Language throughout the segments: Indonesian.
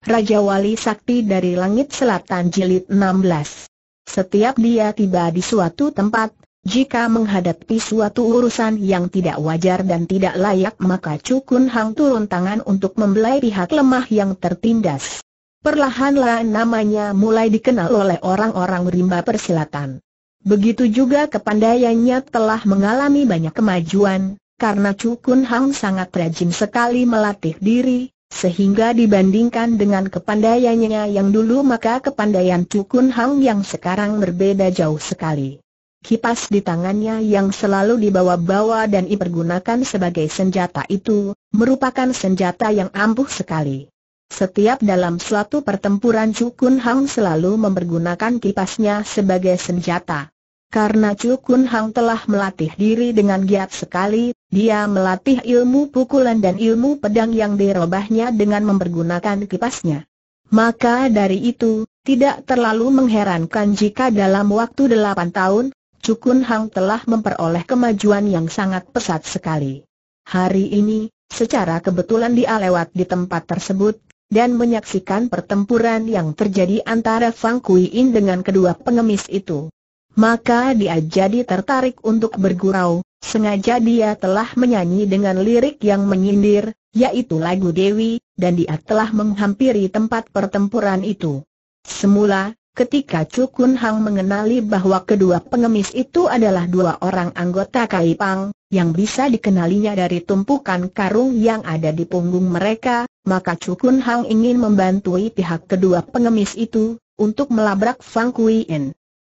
Raja Wali Sakti dari Langit Selatan Jilid 16. Setiap dia tiba di suatu tempat, jika menghadapi suatu urusan yang tidak wajar dan tidak layak maka Cukun Hang turun tangan untuk membelai pihak lemah yang tertindas. Perlahan-lahan namanya mulai dikenal oleh orang-orang rimba persilatan. Begitu juga kepandaiannya telah mengalami banyak kemajuan, karena Cukun Hang sangat rajin sekali melatih diri, sehingga dibandingkan dengan kepandaiannya yang dulu maka kepandaian Cukun Hang yang sekarang berbeda jauh sekali. Kipas di tangannya yang selalu dibawa-bawa dan dipergunakan sebagai senjata itu, merupakan senjata yang ampuh sekali. Setiap dalam suatu pertempuran Cukun Hang selalu mempergunakan kipasnya sebagai senjata. Karena Chu Kun Hang telah melatih diri dengan giat sekali, dia melatih ilmu pukulan dan ilmu pedang yang dirobahnya dengan mempergunakan kipasnya. Maka dari itu, tidak terlalu mengherankan jika dalam waktu delapan tahun, Chu Kun Hang telah memperoleh kemajuan yang sangat pesat sekali. Hari ini, secara kebetulan dia lewat di tempat tersebut, dan menyaksikan pertempuran yang terjadi antara Fang Kui In dengan kedua pengemis itu maka dia jadi tertarik untuk bergurau, sengaja dia telah menyanyi dengan lirik yang menyindir, yaitu lagu Dewi, dan dia telah menghampiri tempat pertempuran itu. Semula, ketika Cukun Hang mengenali bahwa kedua pengemis itu adalah dua orang anggota Kaipang, yang bisa dikenalinya dari tumpukan karung yang ada di punggung mereka, maka Cukun Hang ingin membantu pihak kedua pengemis itu, untuk melabrak Fang Kui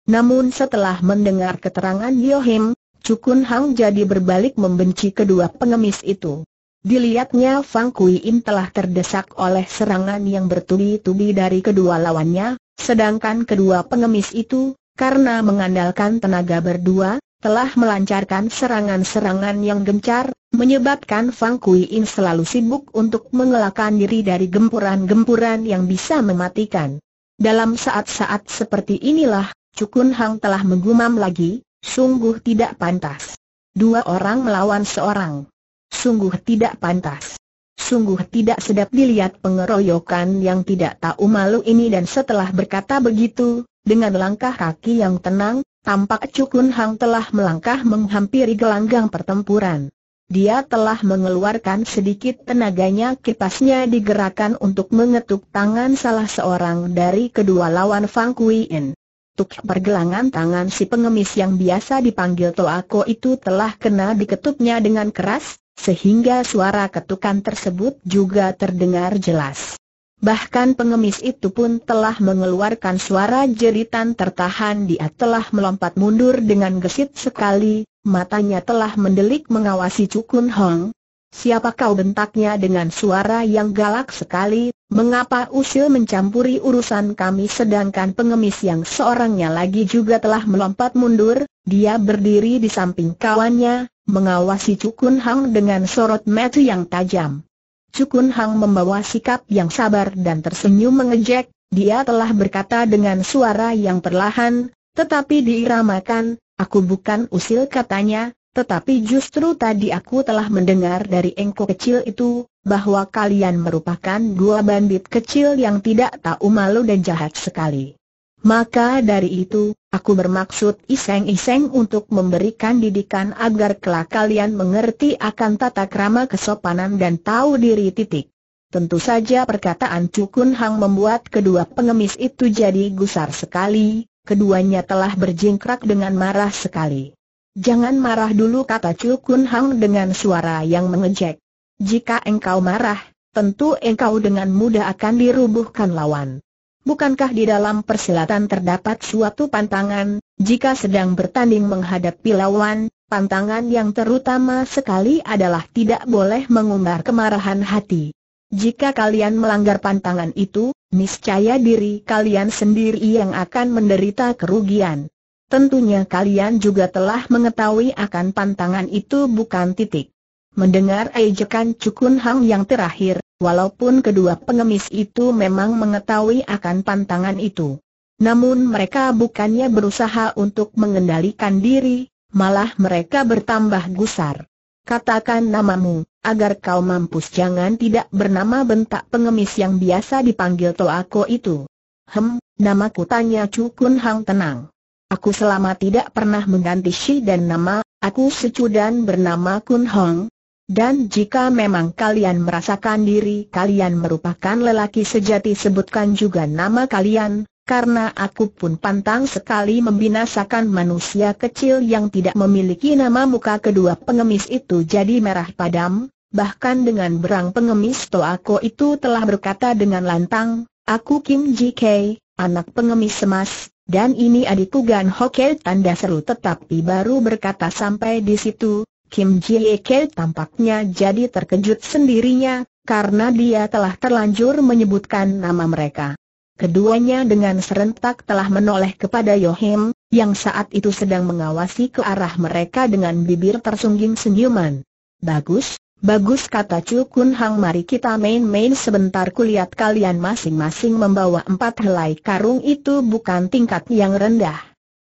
namun setelah mendengar keterangan Yohim, Cukun Hang jadi berbalik membenci kedua pengemis itu. Dilihatnya Fang Kui Im telah terdesak oleh serangan yang bertubi-tubi dari kedua lawannya, sedangkan kedua pengemis itu, karena mengandalkan tenaga berdua, telah melancarkan serangan-serangan yang gencar, menyebabkan Fang Kui Im selalu sibuk untuk mengelakkan diri dari gempuran-gempuran yang bisa mematikan. Dalam saat-saat seperti inilah, Cukun Hang telah menggumam lagi, sungguh tidak pantas. Dua orang melawan seorang. Sungguh tidak pantas. Sungguh tidak sedap dilihat pengeroyokan yang tidak tahu malu ini dan setelah berkata begitu, dengan langkah kaki yang tenang, tampak Cukun Hang telah melangkah menghampiri gelanggang pertempuran. Dia telah mengeluarkan sedikit tenaganya kipasnya digerakkan untuk mengetuk tangan salah seorang dari kedua lawan Fang Kui In. Tuk pergelangan tangan si pengemis yang biasa dipanggil Toako itu telah kena diketuknya dengan keras, sehingga suara ketukan tersebut juga terdengar jelas. Bahkan pengemis itu pun telah mengeluarkan suara jeritan tertahan dia telah melompat mundur dengan gesit sekali, matanya telah mendelik mengawasi Cukun Hong, Siapa kau bentaknya dengan suara yang galak sekali, mengapa usil mencampuri urusan kami sedangkan pengemis yang seorangnya lagi juga telah melompat mundur, dia berdiri di samping kawannya, mengawasi Cukun Hang dengan sorot mata yang tajam. Cukun Hang membawa sikap yang sabar dan tersenyum mengejek, dia telah berkata dengan suara yang perlahan, tetapi diiramakan, aku bukan usil katanya, tetapi justru tadi aku telah mendengar dari engko kecil itu, bahwa kalian merupakan dua bandit kecil yang tidak tahu malu dan jahat sekali. Maka dari itu, aku bermaksud iseng-iseng untuk memberikan didikan agar kelak kalian mengerti akan tata krama kesopanan dan tahu diri titik. Tentu saja perkataan Cukun Hang membuat kedua pengemis itu jadi gusar sekali, keduanya telah berjingkrak dengan marah sekali. Jangan marah dulu kata Chu Kun Hang dengan suara yang mengejek. Jika engkau marah, tentu engkau dengan mudah akan dirubuhkan lawan. Bukankah di dalam persilatan terdapat suatu pantangan, jika sedang bertanding menghadapi lawan, pantangan yang terutama sekali adalah tidak boleh mengumbar kemarahan hati. Jika kalian melanggar pantangan itu, niscaya diri kalian sendiri yang akan menderita kerugian. Tentunya kalian juga telah mengetahui akan pantangan itu bukan titik. Mendengar ejekan Cukun Hang yang terakhir, walaupun kedua pengemis itu memang mengetahui akan pantangan itu. Namun mereka bukannya berusaha untuk mengendalikan diri, malah mereka bertambah gusar. Katakan namamu, agar kau mampus jangan tidak bernama bentak pengemis yang biasa dipanggil Toako itu. Hem, namaku tanya Cukun Hang tenang. Aku selama tidak pernah mengganti Shi dan nama, aku secu dan bernama Kun Hong. Dan jika memang kalian merasakan diri kalian merupakan lelaki sejati sebutkan juga nama kalian, karena aku pun pantang sekali membinasakan manusia kecil yang tidak memiliki nama muka kedua pengemis itu jadi merah padam, bahkan dengan berang pengemis Toako itu telah berkata dengan lantang, aku Kim Ji Kei, anak pengemis semas, dan ini adikku Gan Hoke tanda seru tetapi baru berkata sampai di situ, Kim Ji Ke tampaknya jadi terkejut sendirinya, karena dia telah terlanjur menyebutkan nama mereka. Keduanya dengan serentak telah menoleh kepada Yohim, yang saat itu sedang mengawasi ke arah mereka dengan bibir tersungging senyuman. Bagus, Bagus kata Cukun Hang mari kita main-main sebentar kulihat kalian masing-masing membawa empat helai karung itu bukan tingkat yang rendah.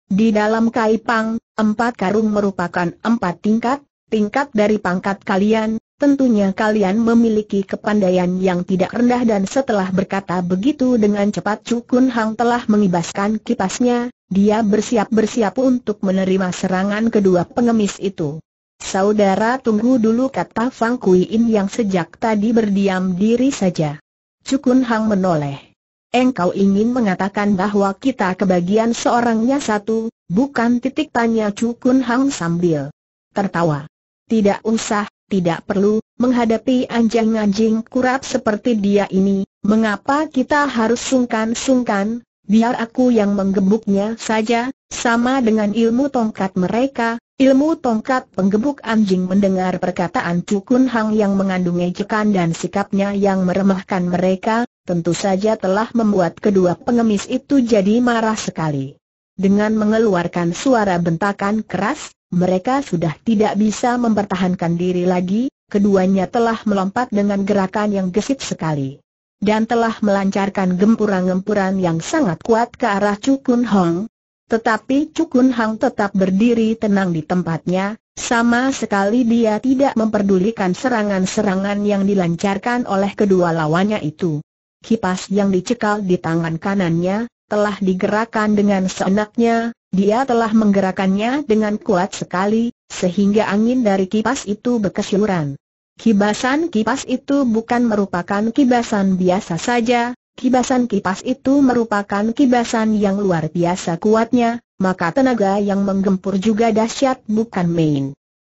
Di dalam kaipang, empat karung merupakan empat tingkat, tingkat dari pangkat kalian, Tentunya kalian memiliki kepandaian yang tidak rendah dan setelah berkata begitu dengan cepat Cukun Hang telah mengibaskan kipasnya, dia bersiap-bersiap untuk menerima serangan kedua pengemis itu. Saudara tunggu dulu kata Fang Kui In yang sejak tadi berdiam diri saja. Cukun Hang menoleh. Engkau ingin mengatakan bahwa kita kebagian seorangnya satu, bukan titik tanya Cukun Hang sambil tertawa. Tidak usah, tidak perlu, menghadapi anjing-anjing kurap seperti dia ini, mengapa kita harus sungkan-sungkan, biar aku yang menggebuknya saja, sama dengan ilmu tongkat mereka, ilmu tongkat penggebuk anjing mendengar perkataan Cukun Hang yang mengandung ejekan dan sikapnya yang meremahkan mereka, tentu saja telah membuat kedua pengemis itu jadi marah sekali. Dengan mengeluarkan suara bentakan keras, mereka sudah tidak bisa mempertahankan diri lagi, keduanya telah melompat dengan gerakan yang gesit sekali dan telah melancarkan gempuran-gempuran yang sangat kuat ke arah Cukun Hong. Tetapi Cukun Hong tetap berdiri tenang di tempatnya, sama sekali dia tidak memperdulikan serangan-serangan yang dilancarkan oleh kedua lawannya itu. Kipas yang dicekal di tangan kanannya, telah digerakkan dengan seenaknya, dia telah menggerakkannya dengan kuat sekali, sehingga angin dari kipas itu berkesyuran. Kibasan kipas itu bukan merupakan kibasan biasa saja, kibasan kipas itu merupakan kibasan yang luar biasa kuatnya, maka tenaga yang menggempur juga dahsyat bukan main.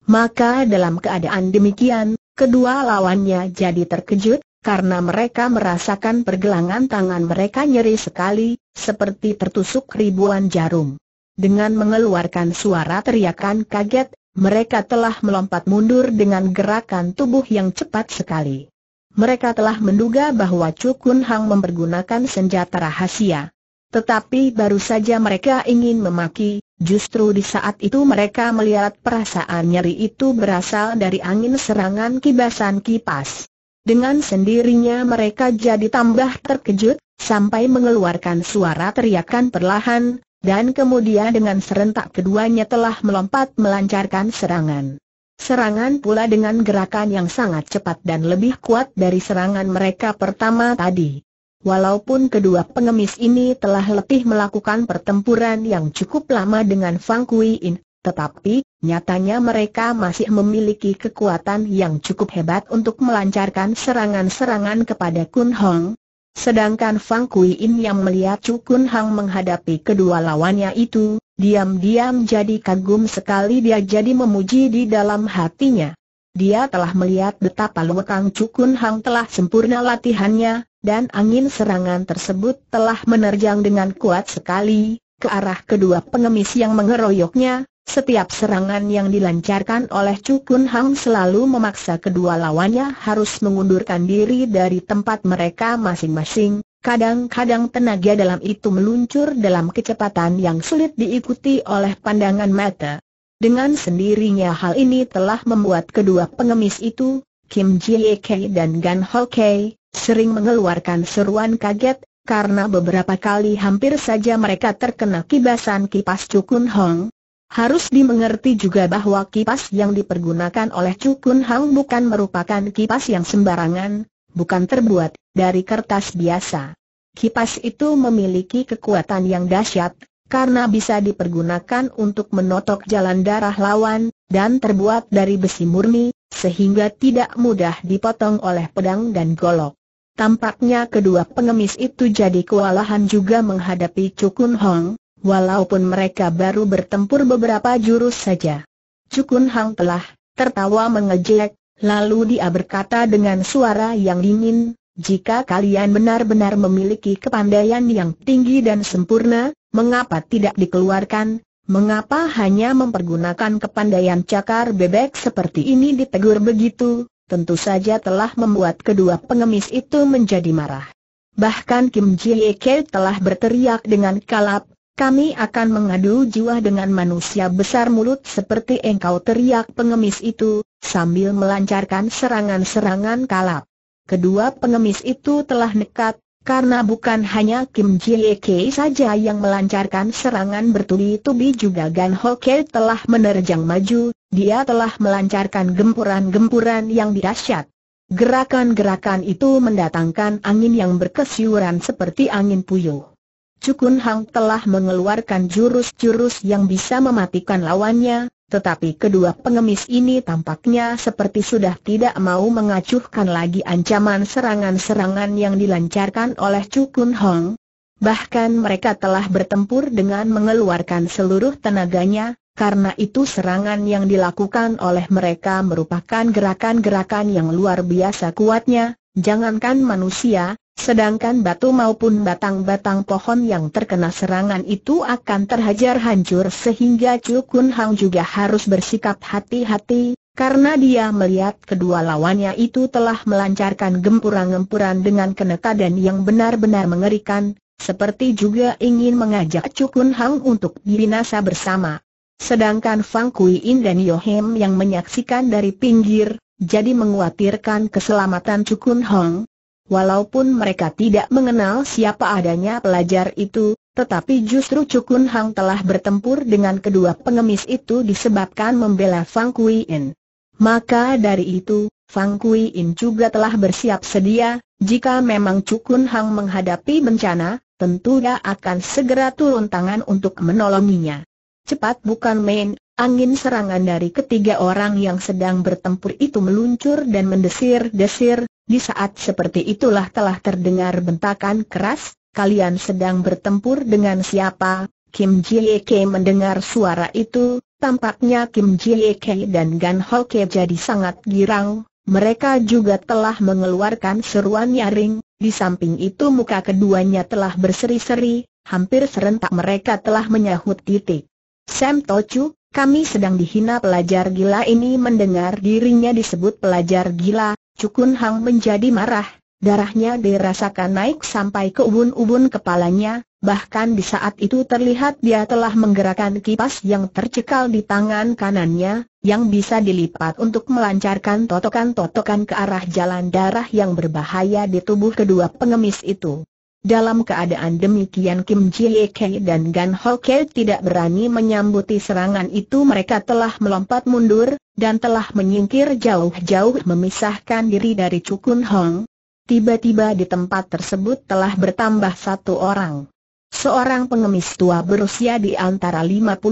Maka dalam keadaan demikian, kedua lawannya jadi terkejut, karena mereka merasakan pergelangan tangan mereka nyeri sekali, seperti tertusuk ribuan jarum. Dengan mengeluarkan suara teriakan kaget, mereka telah melompat mundur dengan gerakan tubuh yang cepat sekali. Mereka telah menduga bahwa Cukun Hang mempergunakan senjata rahasia. Tetapi baru saja mereka ingin memaki, justru di saat itu mereka melihat perasaan nyeri itu berasal dari angin serangan kibasan kipas. Dengan sendirinya mereka jadi tambah terkejut, sampai mengeluarkan suara teriakan perlahan, dan kemudian dengan serentak keduanya telah melompat melancarkan serangan. Serangan pula dengan gerakan yang sangat cepat dan lebih kuat dari serangan mereka pertama tadi. Walaupun kedua pengemis ini telah lebih melakukan pertempuran yang cukup lama dengan Fang Kui In, tetapi, nyatanya mereka masih memiliki kekuatan yang cukup hebat untuk melancarkan serangan-serangan kepada Kun Hong, Sedangkan Fang Kui In yang melihat Cukun Hang menghadapi kedua lawannya itu, diam-diam jadi kagum sekali dia jadi memuji di dalam hatinya. Dia telah melihat betapa Chu Cukun Hang telah sempurna latihannya, dan angin serangan tersebut telah menerjang dengan kuat sekali, ke arah kedua pengemis yang mengeroyoknya, setiap serangan yang dilancarkan oleh Cukun Hang selalu memaksa kedua lawannya harus mengundurkan diri dari tempat mereka masing-masing, kadang-kadang tenaga dalam itu meluncur dalam kecepatan yang sulit diikuti oleh pandangan mata. Dengan sendirinya hal ini telah membuat kedua pengemis itu, Kim Jie Kei dan Gan Ho Kei, sering mengeluarkan seruan kaget, karena beberapa kali hampir saja mereka terkena kibasan kipas Cukun Hong harus dimengerti juga bahwa kipas yang dipergunakan oleh Cukun Kun Hang bukan merupakan kipas yang sembarangan, bukan terbuat dari kertas biasa. Kipas itu memiliki kekuatan yang dahsyat, karena bisa dipergunakan untuk menotok jalan darah lawan, dan terbuat dari besi murni, sehingga tidak mudah dipotong oleh pedang dan golok. Tampaknya kedua pengemis itu jadi kewalahan juga menghadapi Cukun Hong, walaupun mereka baru bertempur beberapa jurus saja. Cukun Hang telah tertawa mengejek, lalu dia berkata dengan suara yang dingin, jika kalian benar-benar memiliki kepandaian yang tinggi dan sempurna, mengapa tidak dikeluarkan? Mengapa hanya mempergunakan kepandaian cakar bebek seperti ini ditegur begitu? Tentu saja telah membuat kedua pengemis itu menjadi marah. Bahkan Kim Jie Ke telah berteriak dengan kalap, kami akan mengadu jiwa dengan manusia besar mulut seperti engkau teriak pengemis itu, sambil melancarkan serangan-serangan kalap. Kedua pengemis itu telah nekat, karena bukan hanya Kim Ji Kei saja yang melancarkan serangan bertubi-tubi juga Gan Ho Ke telah menerjang maju, dia telah melancarkan gempuran-gempuran yang dirasyat. Gerakan-gerakan itu mendatangkan angin yang berkesiuran seperti angin puyuh. Cukun Hang telah mengeluarkan jurus-jurus yang bisa mematikan lawannya, tetapi kedua pengemis ini tampaknya seperti sudah tidak mau mengacuhkan lagi ancaman serangan-serangan yang dilancarkan oleh Cukun Hong. Bahkan mereka telah bertempur dengan mengeluarkan seluruh tenaganya, karena itu serangan yang dilakukan oleh mereka merupakan gerakan-gerakan yang luar biasa kuatnya, jangankan manusia, Sedangkan batu maupun batang-batang pohon yang terkena serangan itu akan terhajar hancur sehingga Chu Hang juga harus bersikap hati-hati, karena dia melihat kedua lawannya itu telah melancarkan gempuran-gempuran dengan kenekadan yang benar-benar mengerikan, seperti juga ingin mengajak Cukun Hang untuk binasa bersama. Sedangkan Fang Kui In dan Yohem yang menyaksikan dari pinggir, jadi menguatirkan keselamatan Cukun Hang, Walaupun mereka tidak mengenal siapa adanya pelajar itu, tetapi justru Cukun Hang telah bertempur dengan kedua pengemis itu disebabkan membela Fang Kui In. Maka dari itu, Fang Kui In juga telah bersiap sedia, jika memang Cukun Hang menghadapi bencana, tentu akan segera turun tangan untuk menolonginya. Cepat bukan main, Angin serangan dari ketiga orang yang sedang bertempur itu meluncur dan mendesir-desir, di saat seperti itulah telah terdengar bentakan keras, kalian sedang bertempur dengan siapa? Kim Jie-ke mendengar suara itu, tampaknya Kim Jie-ke dan Gan Holke jadi sangat girang, mereka juga telah mengeluarkan seruan nyaring, di samping itu muka keduanya telah berseri-seri, hampir serentak mereka telah menyahut titik. Sam Tochu, kami sedang dihina pelajar gila ini mendengar dirinya disebut pelajar gila, Cukun Hang menjadi marah, darahnya dirasakan naik sampai ke ubun-ubun kepalanya, bahkan di saat itu terlihat dia telah menggerakkan kipas yang tercekal di tangan kanannya, yang bisa dilipat untuk melancarkan totokan-totokan ke arah jalan darah yang berbahaya di tubuh kedua pengemis itu. Dalam keadaan demikian Kim Jie Kei dan Gan Ho Kei tidak berani menyambuti serangan itu mereka telah melompat mundur, dan telah menyingkir jauh-jauh memisahkan diri dari Chukun Hong. Tiba-tiba di tempat tersebut telah bertambah satu orang. Seorang pengemis tua berusia di antara 55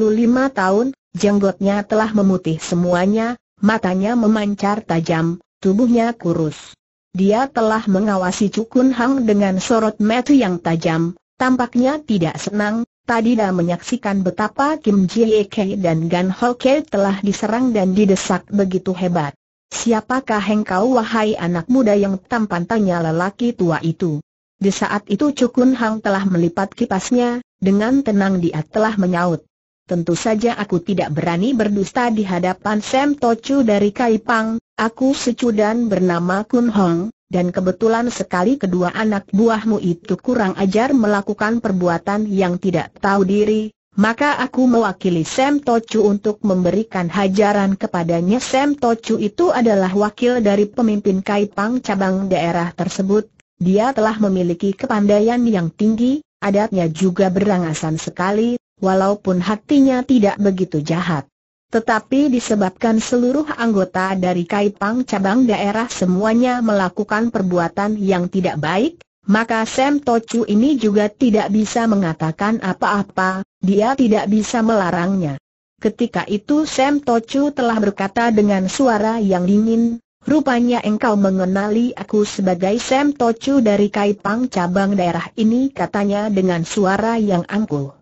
tahun, jenggotnya telah memutih semuanya, matanya memancar tajam, tubuhnya kurus. Dia telah mengawasi Cukun Hang dengan sorot mata yang tajam, tampaknya tidak senang, Tadi dah menyaksikan betapa Kim Jae Kei dan Gan Ho Kei telah diserang dan didesak begitu hebat. Siapakah engkau wahai anak muda yang tampan tanya lelaki tua itu? Di saat itu Cukun Hang telah melipat kipasnya, dengan tenang dia telah menyaut. Tentu saja aku tidak berani berdusta di hadapan Sam Tochu dari Kaipang, aku secudan bernama Kun Hong, dan kebetulan sekali kedua anak buahmu itu kurang ajar melakukan perbuatan yang tidak tahu diri, maka aku mewakili Sam Tochu untuk memberikan hajaran kepadanya Sam Tochu itu adalah wakil dari pemimpin Kaipang cabang daerah tersebut, dia telah memiliki kepandaian yang tinggi, adatnya juga berangasan sekali, walaupun hatinya tidak begitu jahat. Tetapi disebabkan seluruh anggota dari Kaipang cabang daerah semuanya melakukan perbuatan yang tidak baik, maka Sam Tochu ini juga tidak bisa mengatakan apa-apa, dia tidak bisa melarangnya. Ketika itu Sam Tochu telah berkata dengan suara yang dingin, Rupanya engkau mengenali aku sebagai Sam Tochu dari Kaipang cabang daerah ini katanya dengan suara yang angkuh.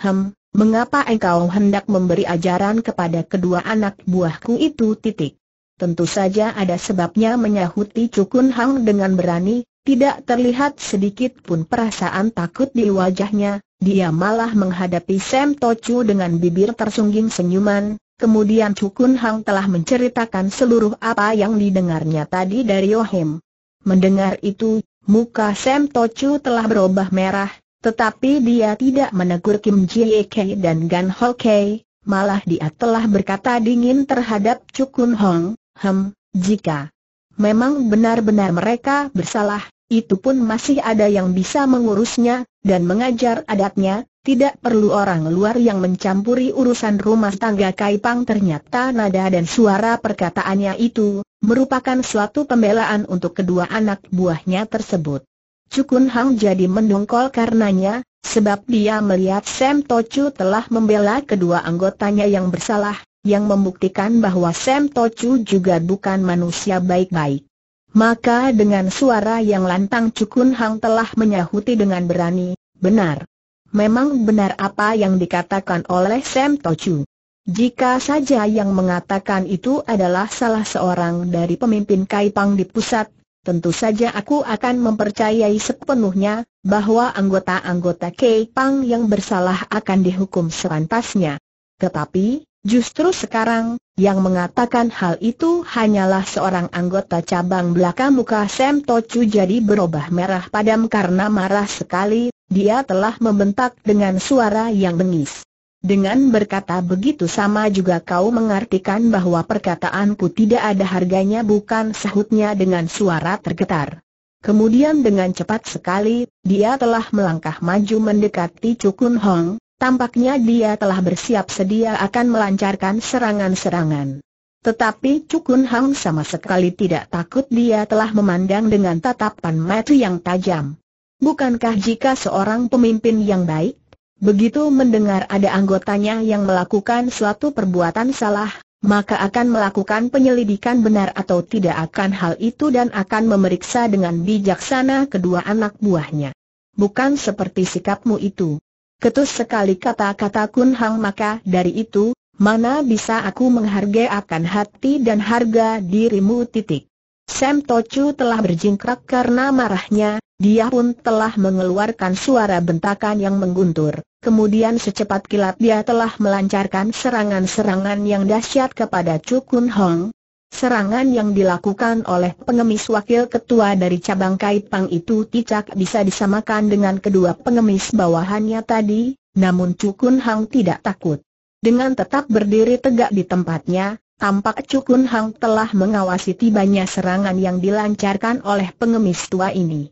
Hem, mengapa engkau hendak memberi ajaran kepada kedua anak buahku itu titik? Tentu saja ada sebabnya menyahuti Cukun Hang dengan berani, tidak terlihat sedikit pun perasaan takut di wajahnya, dia malah menghadapi Sam Tochu dengan bibir tersungging senyuman, kemudian Cukun Hang telah menceritakan seluruh apa yang didengarnya tadi dari Yohim. Mendengar itu, muka Sam Tochu telah berubah merah, tetapi dia tidak menegur Kim Jie Kei dan Gan Ho Kei, malah dia telah berkata dingin terhadap Cukun Hong, Hem, jika memang benar-benar mereka bersalah, itu pun masih ada yang bisa mengurusnya, dan mengajar adatnya, tidak perlu orang luar yang mencampuri urusan rumah tangga Kaipang ternyata nada dan suara perkataannya itu, merupakan suatu pembelaan untuk kedua anak buahnya tersebut. Cukun Hang jadi mendongkol karenanya, sebab dia melihat Sam Tochu telah membela kedua anggotanya yang bersalah, yang membuktikan bahwa Sam Tochu juga bukan manusia baik-baik. Maka dengan suara yang lantang Cukun Hang telah menyahuti dengan berani, benar. Memang benar apa yang dikatakan oleh Sam Tochu. Jika saja yang mengatakan itu adalah salah seorang dari pemimpin Kaipang di pusat tentu saja aku akan mempercayai sepenuhnya bahwa anggota-anggota K-Pang yang bersalah akan dihukum sepantasnya. Tetapi, justru sekarang, yang mengatakan hal itu hanyalah seorang anggota cabang belakang muka Sam Tochu jadi berubah merah padam karena marah sekali, dia telah membentak dengan suara yang bengis. Dengan berkata begitu sama juga kau mengartikan bahwa perkataanku tidak ada harganya bukan sahutnya dengan suara tergetar. Kemudian dengan cepat sekali, dia telah melangkah maju mendekati Cukun Hong, tampaknya dia telah bersiap sedia akan melancarkan serangan-serangan. Tetapi Cukun Hong sama sekali tidak takut dia telah memandang dengan tatapan mata yang tajam. Bukankah jika seorang pemimpin yang baik, Begitu mendengar ada anggotanya yang melakukan suatu perbuatan salah, maka akan melakukan penyelidikan benar atau tidak akan hal itu dan akan memeriksa dengan bijaksana kedua anak buahnya. Bukan seperti sikapmu itu. Ketus sekali kata-kata Kun Hang maka dari itu, mana bisa aku menghargai akan hati dan harga dirimu titik. Sam Tochu telah berjingkrak karena marahnya, dia pun telah mengeluarkan suara bentakan yang mengguntur. Kemudian secepat kilat dia telah melancarkan serangan-serangan yang dahsyat kepada Cukun Hong. Serangan yang dilakukan oleh pengemis wakil ketua dari cabang Kaipang itu tidak bisa disamakan dengan kedua pengemis bawahannya tadi, namun Cukun Hong tidak takut. Dengan tetap berdiri tegak di tempatnya, tampak Cukun Hong telah mengawasi tibanya serangan yang dilancarkan oleh pengemis tua ini.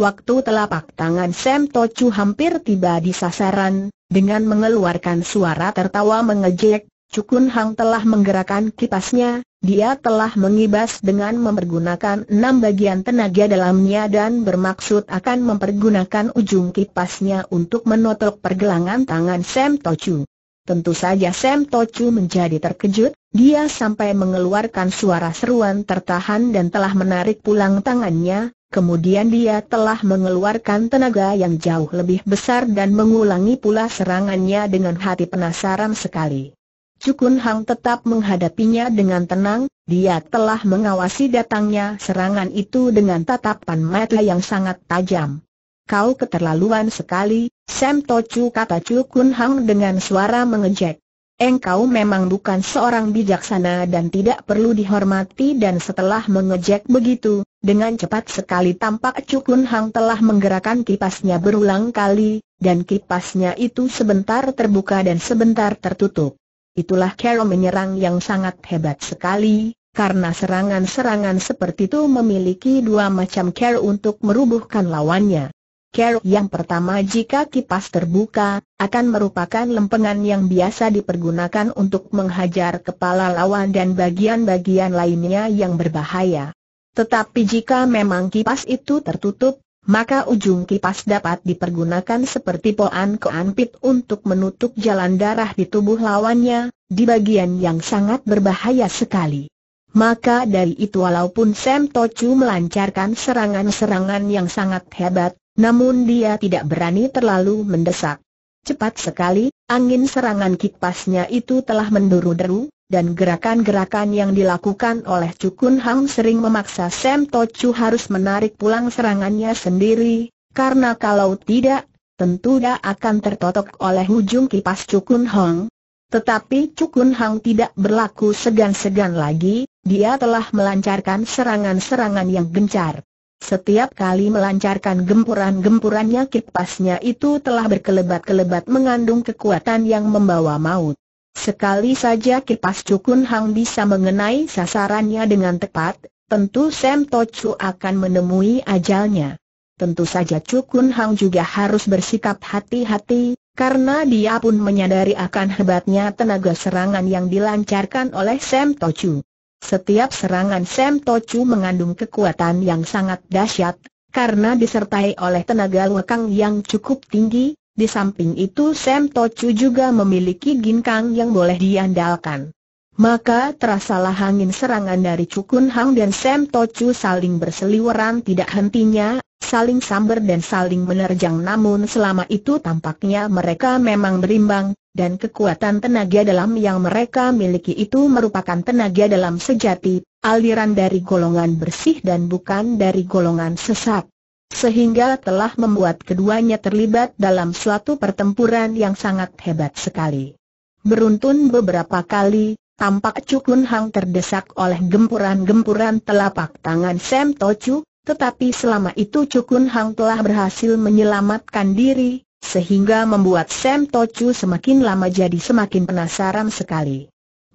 Waktu telapak tangan Sam Tochu hampir tiba di sasaran, dengan mengeluarkan suara tertawa mengejek, Cukun Hang telah menggerakkan kipasnya, dia telah mengibas dengan mempergunakan enam bagian tenaga dalamnya dan bermaksud akan mempergunakan ujung kipasnya untuk menotok pergelangan tangan Sam Tochu. Tentu saja Sam Tochu menjadi terkejut, dia sampai mengeluarkan suara seruan tertahan dan telah menarik pulang tangannya, Kemudian dia telah mengeluarkan tenaga yang jauh lebih besar dan mengulangi pula serangannya dengan hati penasaran sekali. Cukun Hang tetap menghadapinya dengan tenang, dia telah mengawasi datangnya serangan itu dengan tatapan mata yang sangat tajam. Kau keterlaluan sekali, Sam Tochu kata Cukun Hang dengan suara mengejek. Engkau memang bukan seorang bijaksana dan tidak perlu dihormati dan setelah mengejek begitu, dengan cepat sekali tampak Cukun Hang telah menggerakkan kipasnya berulang kali, dan kipasnya itu sebentar terbuka dan sebentar tertutup. Itulah cara menyerang yang sangat hebat sekali, karena serangan-serangan seperti itu memiliki dua macam cara untuk merubuhkan lawannya. Care yang pertama jika kipas terbuka, akan merupakan lempengan yang biasa dipergunakan untuk menghajar kepala lawan dan bagian-bagian lainnya yang berbahaya. Tetapi jika memang kipas itu tertutup, maka ujung kipas dapat dipergunakan seperti poan keanpit untuk menutup jalan darah di tubuh lawannya, di bagian yang sangat berbahaya sekali. Maka dari itu walaupun Sam Tochu melancarkan serangan-serangan yang sangat hebat, namun dia tidak berani terlalu mendesak. Cepat sekali, angin serangan kipasnya itu telah menduru deru dan gerakan-gerakan yang dilakukan oleh Cukun Hang sering memaksa Sam Tochu harus menarik pulang serangannya sendiri, karena kalau tidak, tentu dia akan tertotok oleh ujung kipas Cukun Hang. Tetapi Cukun Hang tidak berlaku segan-segan lagi, dia telah melancarkan serangan-serangan yang gencar. Setiap kali melancarkan gempuran-gempurannya kipasnya itu telah berkelebat-kelebat mengandung kekuatan yang membawa maut. Sekali saja kipas Cukun Hang bisa mengenai sasarannya dengan tepat, tentu Sam Tochu akan menemui ajalnya. Tentu saja Cukun Hang juga harus bersikap hati-hati, karena dia pun menyadari akan hebatnya tenaga serangan yang dilancarkan oleh Sam Tochu. Setiap serangan Sam Tochu mengandung kekuatan yang sangat dahsyat, karena disertai oleh tenaga lekang yang cukup tinggi, di samping itu Sam Tochu juga memiliki ginkang yang boleh diandalkan. Maka terasalah angin serangan dari Cukun Hang dan Sam Tochu saling berseliweran tidak hentinya, saling samber dan saling menerjang namun selama itu tampaknya mereka memang berimbang, dan kekuatan tenaga dalam yang mereka miliki itu merupakan tenaga dalam sejati, aliran dari golongan bersih dan bukan dari golongan sesat sehingga telah membuat keduanya terlibat dalam suatu pertempuran yang sangat hebat sekali. Beruntun beberapa kali, tampak Cukun Hang terdesak oleh gempuran-gempuran telapak tangan Sam Tochu, tetapi selama itu Cukun Hang telah berhasil menyelamatkan diri, sehingga membuat Sam Tochu semakin lama jadi semakin penasaran sekali.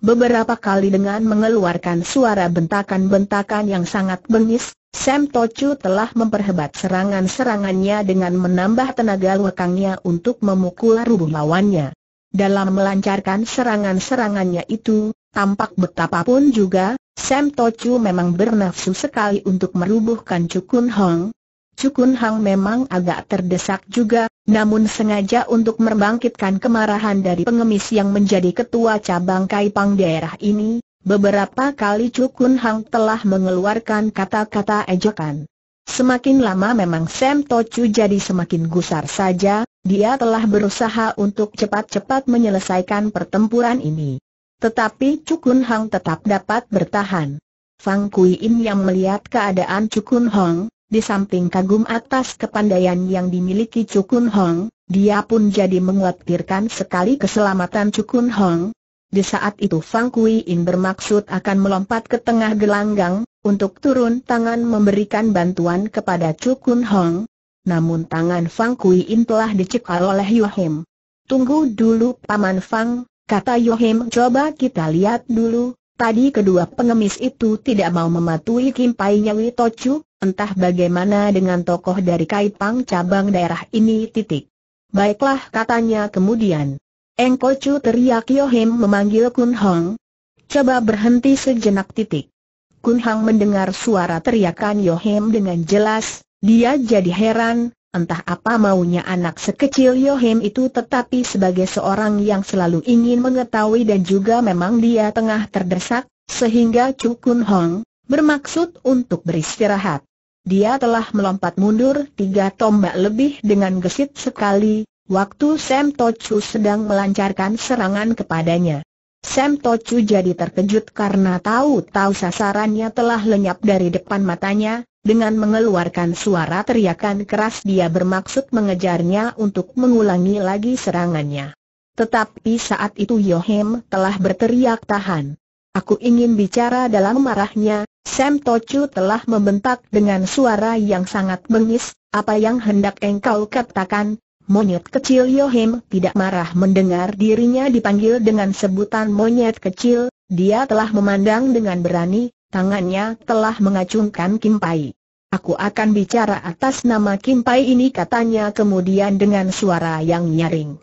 Beberapa kali dengan mengeluarkan suara bentakan-bentakan yang sangat bengis, Sam Tochu telah memperhebat serangan-serangannya dengan menambah tenaga lekangnya untuk memukul rubuh lawannya. Dalam melancarkan serangan-serangannya itu, tampak betapapun juga, Sam Tochu memang bernafsu sekali untuk merubuhkan Cukun Hong, Cukun Hang memang agak terdesak juga, namun sengaja untuk membangkitkan kemarahan dari pengemis yang menjadi ketua cabang Kaipang daerah ini, beberapa kali Cukun Hang telah mengeluarkan kata-kata ejekan. Semakin lama memang Sam Tochu jadi semakin gusar saja, dia telah berusaha untuk cepat-cepat menyelesaikan pertempuran ini. Tetapi Cukun Hang tetap dapat bertahan. Fang Kui In yang melihat keadaan Cukun Hong, di samping kagum atas kepandaian yang dimiliki Cukun Hong, dia pun jadi menguatirkan sekali keselamatan Cukun Hong. Di saat itu Fang Kui In bermaksud akan melompat ke tengah gelanggang, untuk turun tangan memberikan bantuan kepada Cukun Hong. Namun tangan Fang Kui In telah dicekal oleh Yohim. Tunggu dulu Paman Fang, kata Yohim coba kita lihat dulu, tadi kedua pengemis itu tidak mau mematuhi kimpainya Nyawi Chu? Entah bagaimana dengan tokoh dari Kaipang cabang daerah ini titik. Baiklah katanya kemudian. Chu teriak Yohim memanggil Kun Hong. Coba berhenti sejenak titik. Kun Hong mendengar suara teriakan Yohim dengan jelas, dia jadi heran, entah apa maunya anak sekecil Yohim itu tetapi sebagai seorang yang selalu ingin mengetahui dan juga memang dia tengah terdesak, sehingga Chu Kun Hong, bermaksud untuk beristirahat. Dia telah melompat mundur tiga tombak lebih dengan gesit sekali, waktu Sam Tochu sedang melancarkan serangan kepadanya. Sam Tochu jadi terkejut karena tahu-tahu sasarannya telah lenyap dari depan matanya, dengan mengeluarkan suara teriakan keras dia bermaksud mengejarnya untuk mengulangi lagi serangannya. Tetapi saat itu Yohem telah berteriak tahan. Aku ingin bicara dalam marahnya, Sam Tochu telah membentak dengan suara yang sangat bengis, apa yang hendak engkau katakan? Monyet kecil Yohim tidak marah mendengar dirinya dipanggil dengan sebutan monyet kecil, dia telah memandang dengan berani, tangannya telah mengacungkan Kimpai. Aku akan bicara atas nama Kimpai ini katanya kemudian dengan suara yang nyaring.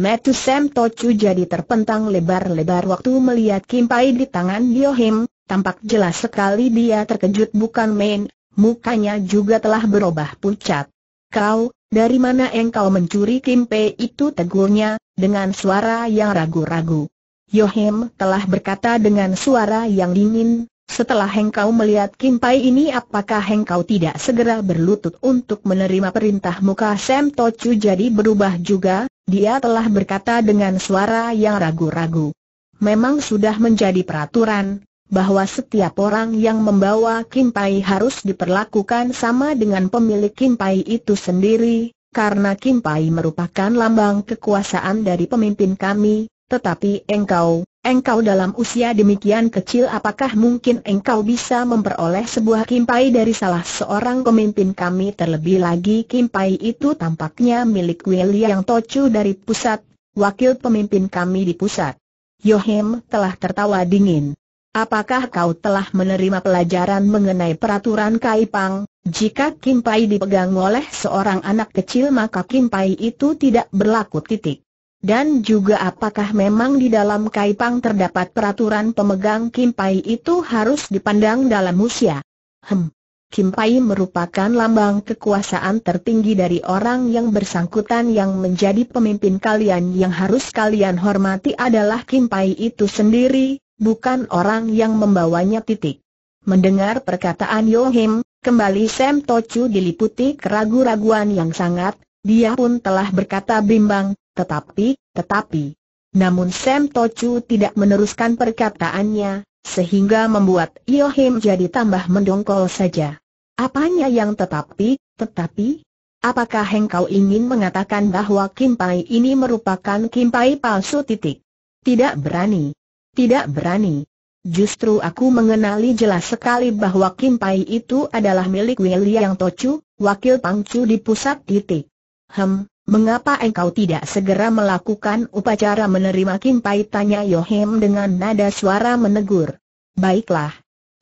Metu Sam Tochu jadi terpentang lebar-lebar waktu melihat Kimpai di tangan Yohim, Tampak jelas sekali dia terkejut bukan main, mukanya juga telah berubah pucat. Kau, dari mana engkau mencuri kimpe itu tegurnya, dengan suara yang ragu-ragu. Yohim telah berkata dengan suara yang dingin, setelah engkau melihat kimpai ini apakah engkau tidak segera berlutut untuk menerima perintah muka Sam Tochu jadi berubah juga, dia telah berkata dengan suara yang ragu-ragu. Memang sudah menjadi peraturan, bahwa setiap orang yang membawa kimpai harus diperlakukan sama dengan pemilik kimpai itu sendiri, karena kimpai merupakan lambang kekuasaan dari pemimpin kami, tetapi engkau, engkau dalam usia demikian kecil apakah mungkin engkau bisa memperoleh sebuah kimpai dari salah seorang pemimpin kami terlebih lagi kimpai itu tampaknya milik yang Tocu dari pusat, wakil pemimpin kami di pusat. Yohim telah tertawa dingin. Apakah kau telah menerima pelajaran mengenai peraturan Kaipang? Jika Kimpai dipegang oleh seorang anak kecil maka Kimpai itu tidak berlaku titik. Dan juga apakah memang di dalam Kaipang terdapat peraturan pemegang Kimpai itu harus dipandang dalam usia? Hem. Kimpai merupakan lambang kekuasaan tertinggi dari orang yang bersangkutan yang menjadi pemimpin kalian yang harus kalian hormati adalah Kimpai itu sendiri, bukan orang yang membawanya titik. Mendengar perkataan Yohim, kembali Sam Tochu diliputi keraguan-raguan yang sangat, dia pun telah berkata bimbang, tetapi, tetapi. Namun Sam Tochu tidak meneruskan perkataannya, sehingga membuat Yohim jadi tambah mendongkol saja. Apanya yang tetapi, tetapi? Apakah engkau ingin mengatakan bahwa kimpai ini merupakan kimpai palsu titik? Tidak berani. Tidak berani. Justru aku mengenali jelas sekali bahwa Kim Pai itu adalah milik Yang Tochu, wakil Pangcu di pusat titik. Hem, mengapa engkau tidak segera melakukan upacara menerima Kim Pai? Tanya Yohem dengan nada suara menegur. Baiklah.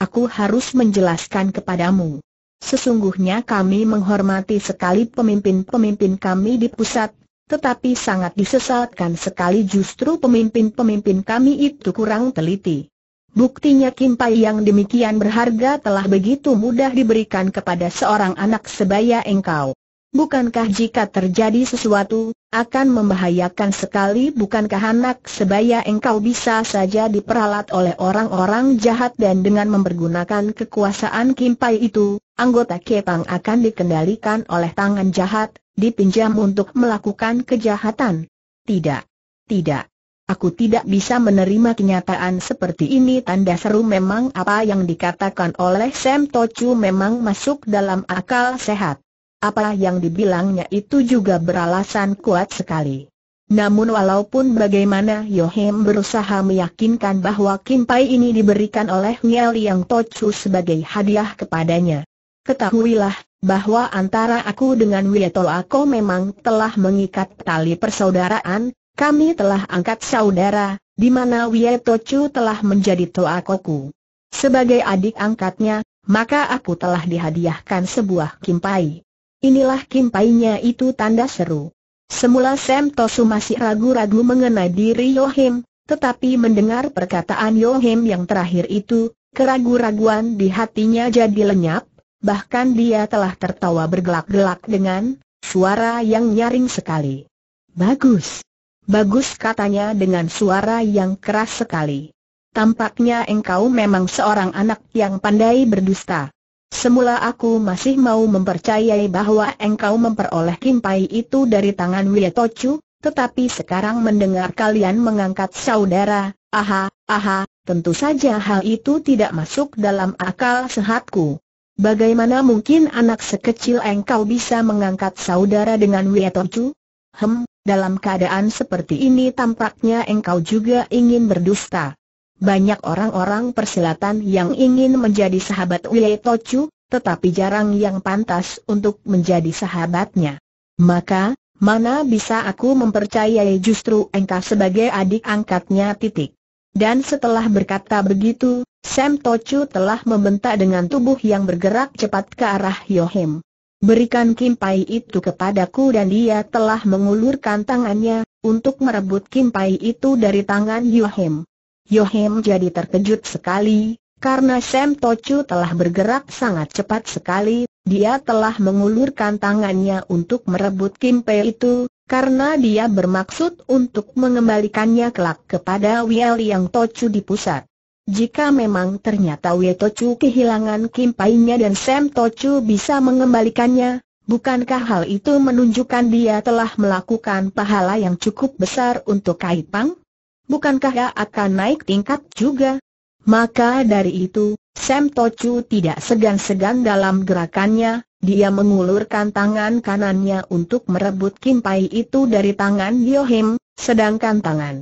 Aku harus menjelaskan kepadamu. Sesungguhnya kami menghormati sekali pemimpin-pemimpin kami di pusat tetapi sangat disesalkan sekali justru pemimpin-pemimpin kami itu kurang teliti. Buktinya kimpai yang demikian berharga telah begitu mudah diberikan kepada seorang anak sebaya engkau. Bukankah jika terjadi sesuatu, akan membahayakan sekali bukankah anak sebaya engkau bisa saja diperalat oleh orang-orang jahat dan dengan mempergunakan kekuasaan kimpai itu, anggota Kepang akan dikendalikan oleh tangan jahat, dipinjam untuk melakukan kejahatan. Tidak. Tidak. Aku tidak bisa menerima kenyataan seperti ini tanda seru memang apa yang dikatakan oleh Sam Tochu memang masuk dalam akal sehat. Apa yang dibilangnya itu juga beralasan kuat sekali. Namun walaupun bagaimana Yohem berusaha meyakinkan bahwa kimpai ini diberikan oleh Niel yang Tochu sebagai hadiah kepadanya. Ketahuilah, bahwa antara aku dengan Wieto Ako memang telah mengikat tali persaudaraan, kami telah angkat saudara, di mana Wieto Chu telah menjadi Toakoku. Sebagai adik angkatnya, maka aku telah dihadiahkan sebuah kimpai. Inilah kimpainya itu tanda seru. Semula Sam Tosu masih ragu-ragu mengenai diri Yohim, tetapi mendengar perkataan Yohim yang terakhir itu, keraguan raguan di hatinya jadi lenyap, bahkan dia telah tertawa bergelak-gelak dengan suara yang nyaring sekali. Bagus. Bagus katanya dengan suara yang keras sekali. Tampaknya engkau memang seorang anak yang pandai berdusta. Semula aku masih mau mempercayai bahwa engkau memperoleh kimpai itu dari tangan Wietochu, tetapi sekarang mendengar kalian mengangkat saudara, aha, aha, tentu saja hal itu tidak masuk dalam akal sehatku. Bagaimana mungkin anak sekecil engkau bisa mengangkat saudara dengan Wietochu? Hem, dalam keadaan seperti ini tampaknya engkau juga ingin berdusta. Banyak orang-orang persilatan yang ingin menjadi sahabat Wietochu, tetapi jarang yang pantas untuk menjadi sahabatnya. Maka, mana bisa aku mempercayai justru engkau sebagai adik angkatnya titik. Dan setelah berkata begitu, Sam Tochu telah membentak dengan tubuh yang bergerak cepat ke arah Yohim. Berikan kimpai itu kepadaku dan dia telah mengulurkan tangannya, untuk merebut kimpai itu dari tangan Yohim. Yohim jadi terkejut sekali, karena Sam Tochu telah bergerak sangat cepat sekali, dia telah mengulurkan tangannya untuk merebut kimpai itu, karena dia bermaksud untuk mengembalikannya kelak kepada Wiel yang Tochu di pusat. Jika memang ternyata Wei Tochu kehilangan Kimpainya dan Sam Tochu bisa mengembalikannya, bukankah hal itu menunjukkan dia telah melakukan pahala yang cukup besar untuk Kaipang? Bukankah dia akan naik tingkat juga? Maka dari itu, Sam Tochu tidak segan-segan dalam gerakannya, dia mengulurkan tangan kanannya untuk merebut kimpai itu dari tangan Yohim, sedangkan tangan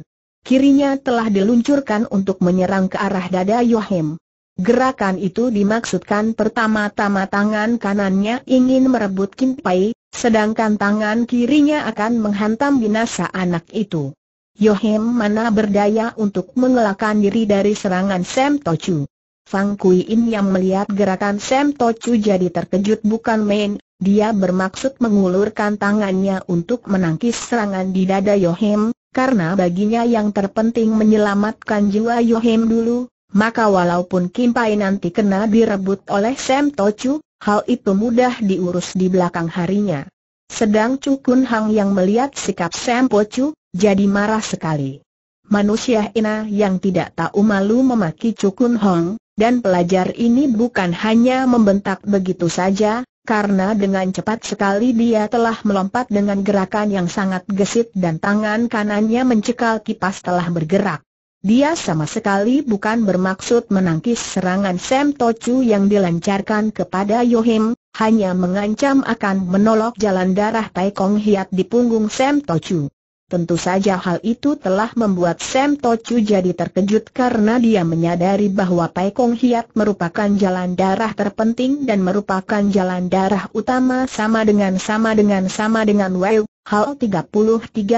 kirinya telah diluncurkan untuk menyerang ke arah dada Yohim. Gerakan itu dimaksudkan pertama-tama tangan kanannya ingin merebut kimpai, sedangkan tangan kirinya akan menghantam binasa anak itu. Yohim mana berdaya untuk mengelakkan diri dari serangan Sam Tochu. Fang Kui In yang melihat gerakan Sam Tochu jadi terkejut bukan main, dia bermaksud mengulurkan tangannya untuk menangkis serangan di dada Yohim, karena baginya yang terpenting menyelamatkan jiwa Yohim dulu, maka walaupun Kim Pai nanti kena direbut oleh Sam Tochu, hal itu mudah diurus di belakang harinya. Sedang Chu Kun Hang yang melihat sikap Sam Tochu, jadi marah sekali. Manusia ina yang tidak tahu malu memaki Chu Kun Hong, dan pelajar ini bukan hanya membentak begitu saja, karena dengan cepat sekali dia telah melompat dengan gerakan yang sangat gesit dan tangan kanannya mencekal kipas telah bergerak. Dia sama sekali bukan bermaksud menangkis serangan Sam Tochu yang dilancarkan kepada Yohim, hanya mengancam akan menolok jalan darah Tai Kong Hiat di punggung Sam Tochu. Tentu saja hal itu telah membuat Sam Tochu jadi terkejut karena dia menyadari bahwa Pai Kong Hiat merupakan jalan darah terpenting dan merupakan jalan darah utama sama dengan sama dengan sama dengan Wei. Hal 33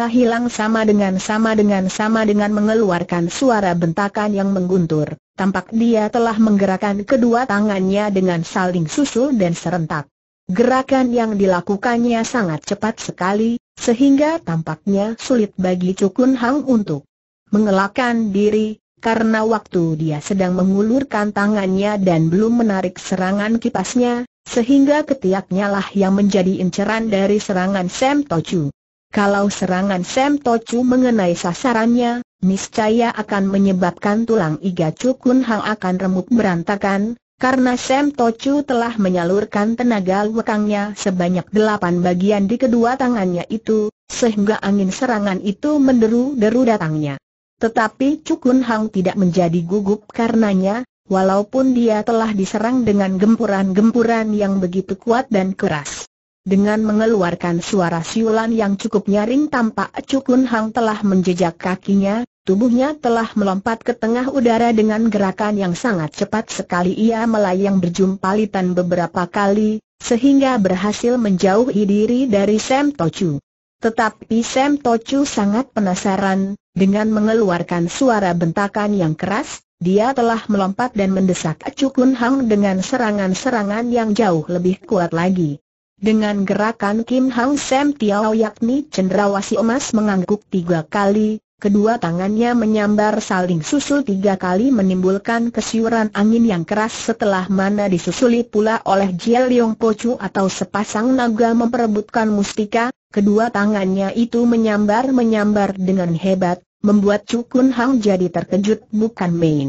hilang sama dengan sama dengan sama dengan mengeluarkan suara bentakan yang mengguntur. Tampak dia telah menggerakkan kedua tangannya dengan saling susul dan serentak. Gerakan yang dilakukannya sangat cepat sekali, sehingga tampaknya sulit bagi Cukun Hang untuk mengelakkan diri, karena waktu dia sedang mengulurkan tangannya dan belum menarik serangan kipasnya, sehingga ketiaknya lah yang menjadi inceran dari serangan Sam Tochu. Kalau serangan Sam Tochu mengenai sasarannya, niscaya akan menyebabkan tulang iga Cukun Hang akan remuk berantakan, karena Sam Tochu telah menyalurkan tenaga lekangnya sebanyak delapan bagian di kedua tangannya itu, sehingga angin serangan itu menderu-deru datangnya. Tetapi Cukun Hang tidak menjadi gugup karenanya, walaupun dia telah diserang dengan gempuran-gempuran yang begitu kuat dan keras. Dengan mengeluarkan suara siulan yang cukup nyaring tampak Cukun Hang telah menjejak kakinya, Tubuhnya telah melompat ke tengah udara dengan gerakan yang sangat cepat sekali ia melayang berjumpalitan beberapa kali, sehingga berhasil menjauhi diri dari Sam Tochu. Tetapi Sam Tochu sangat penasaran, dengan mengeluarkan suara bentakan yang keras, dia telah melompat dan mendesak Acukun Hang dengan serangan-serangan yang jauh lebih kuat lagi. Dengan gerakan Kim Hang Sam Tiao yakni cendrawasi emas mengangguk tiga kali, Kedua tangannya menyambar saling susul tiga kali menimbulkan kesiuran angin yang keras setelah mana disusuli pula oleh Jia Liong Pocu atau sepasang naga memperebutkan mustika, kedua tangannya itu menyambar-menyambar dengan hebat, membuat Kun Hang jadi terkejut bukan main.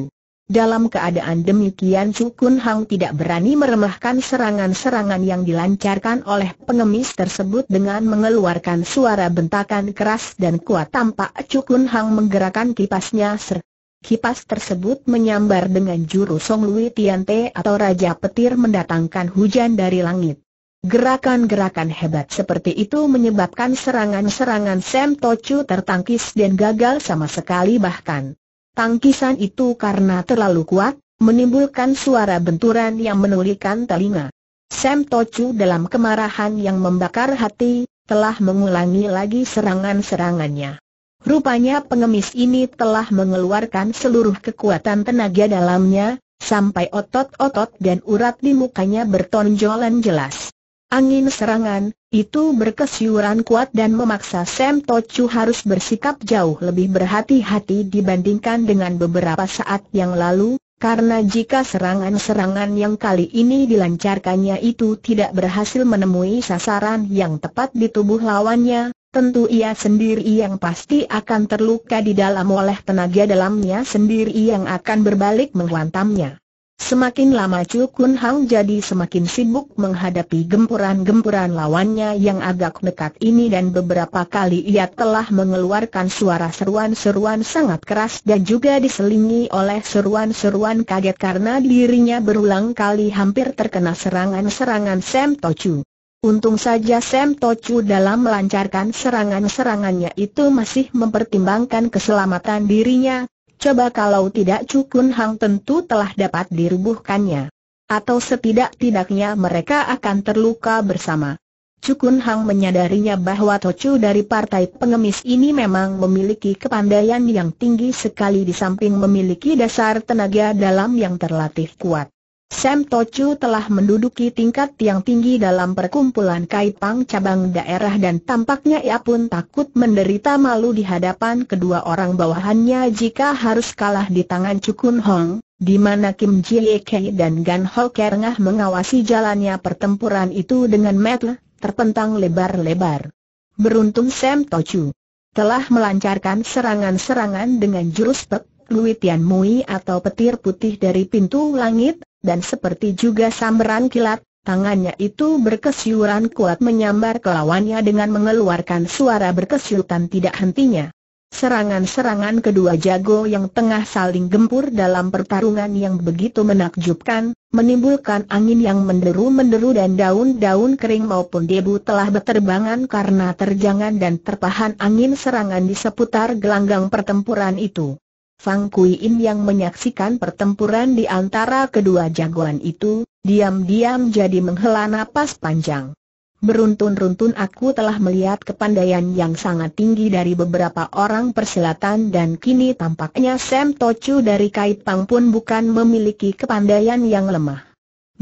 Dalam keadaan demikian Cukun Hang tidak berani meremehkan serangan-serangan yang dilancarkan oleh pengemis tersebut dengan mengeluarkan suara bentakan keras dan kuat tampak Cukun Hang menggerakkan kipasnya ser. Kipas tersebut menyambar dengan juru Song Lui Tian Te atau Raja Petir mendatangkan hujan dari langit. Gerakan-gerakan hebat seperti itu menyebabkan serangan-serangan Sam Tochu tertangkis dan gagal sama sekali bahkan Tangkisan itu karena terlalu kuat, menimbulkan suara benturan yang menulikan telinga. Sam Tochu dalam kemarahan yang membakar hati, telah mengulangi lagi serangan-serangannya. Rupanya pengemis ini telah mengeluarkan seluruh kekuatan tenaga dalamnya, sampai otot-otot dan urat di mukanya bertonjolan jelas. Angin serangan, itu berkesyuran kuat dan memaksa Sam Tochu harus bersikap jauh lebih berhati-hati dibandingkan dengan beberapa saat yang lalu, karena jika serangan-serangan yang kali ini dilancarkannya itu tidak berhasil menemui sasaran yang tepat di tubuh lawannya, tentu ia sendiri yang pasti akan terluka di dalam oleh tenaga dalamnya sendiri yang akan berbalik menghantamnya. Semakin lama Chu Kun Hang jadi semakin sibuk menghadapi gempuran-gempuran lawannya yang agak dekat ini dan beberapa kali ia telah mengeluarkan suara seruan-seruan sangat keras dan juga diselingi oleh seruan-seruan kaget karena dirinya berulang kali hampir terkena serangan-serangan Sam Tochu. Untung saja Sam Tochu dalam melancarkan serangan-serangannya itu masih mempertimbangkan keselamatan dirinya, coba kalau tidak Cukun Hang tentu telah dapat dirubuhkannya. Atau setidak-tidaknya mereka akan terluka bersama. Cukun Hang menyadarinya bahwa Tocu dari partai pengemis ini memang memiliki kepandaian yang tinggi sekali di samping memiliki dasar tenaga dalam yang terlatih kuat. Sam Tochu telah menduduki tingkat yang tinggi dalam perkumpulan Kaipang cabang daerah dan tampaknya ia pun takut menderita malu di hadapan kedua orang bawahannya jika harus kalah di tangan Cukun Hong, di mana Kim Jie Kei dan Gan Ho Kerengah mengawasi jalannya pertempuran itu dengan metel, terpentang lebar-lebar. Beruntung Sam Tochu telah melancarkan serangan-serangan dengan jurus Pek Lui Mui atau petir putih dari pintu langit, dan seperti juga sambaran kilat, tangannya itu berkesyuran kuat menyambar ke lawannya dengan mengeluarkan suara berkesyutan tidak hentinya. Serangan-serangan kedua jago yang tengah saling gempur dalam pertarungan yang begitu menakjubkan, menimbulkan angin yang menderu-menderu dan daun-daun kering maupun debu telah berterbangan karena terjangan dan terpahan angin serangan di seputar gelanggang pertempuran itu. Fang Kuiin yang menyaksikan pertempuran di antara kedua jagoan itu, diam-diam jadi menghela napas panjang. Beruntun-runtun aku telah melihat kepandaian yang sangat tinggi dari beberapa orang persilatan dan kini tampaknya Sam Tochu dari Kaipang pun bukan memiliki kepandaian yang lemah.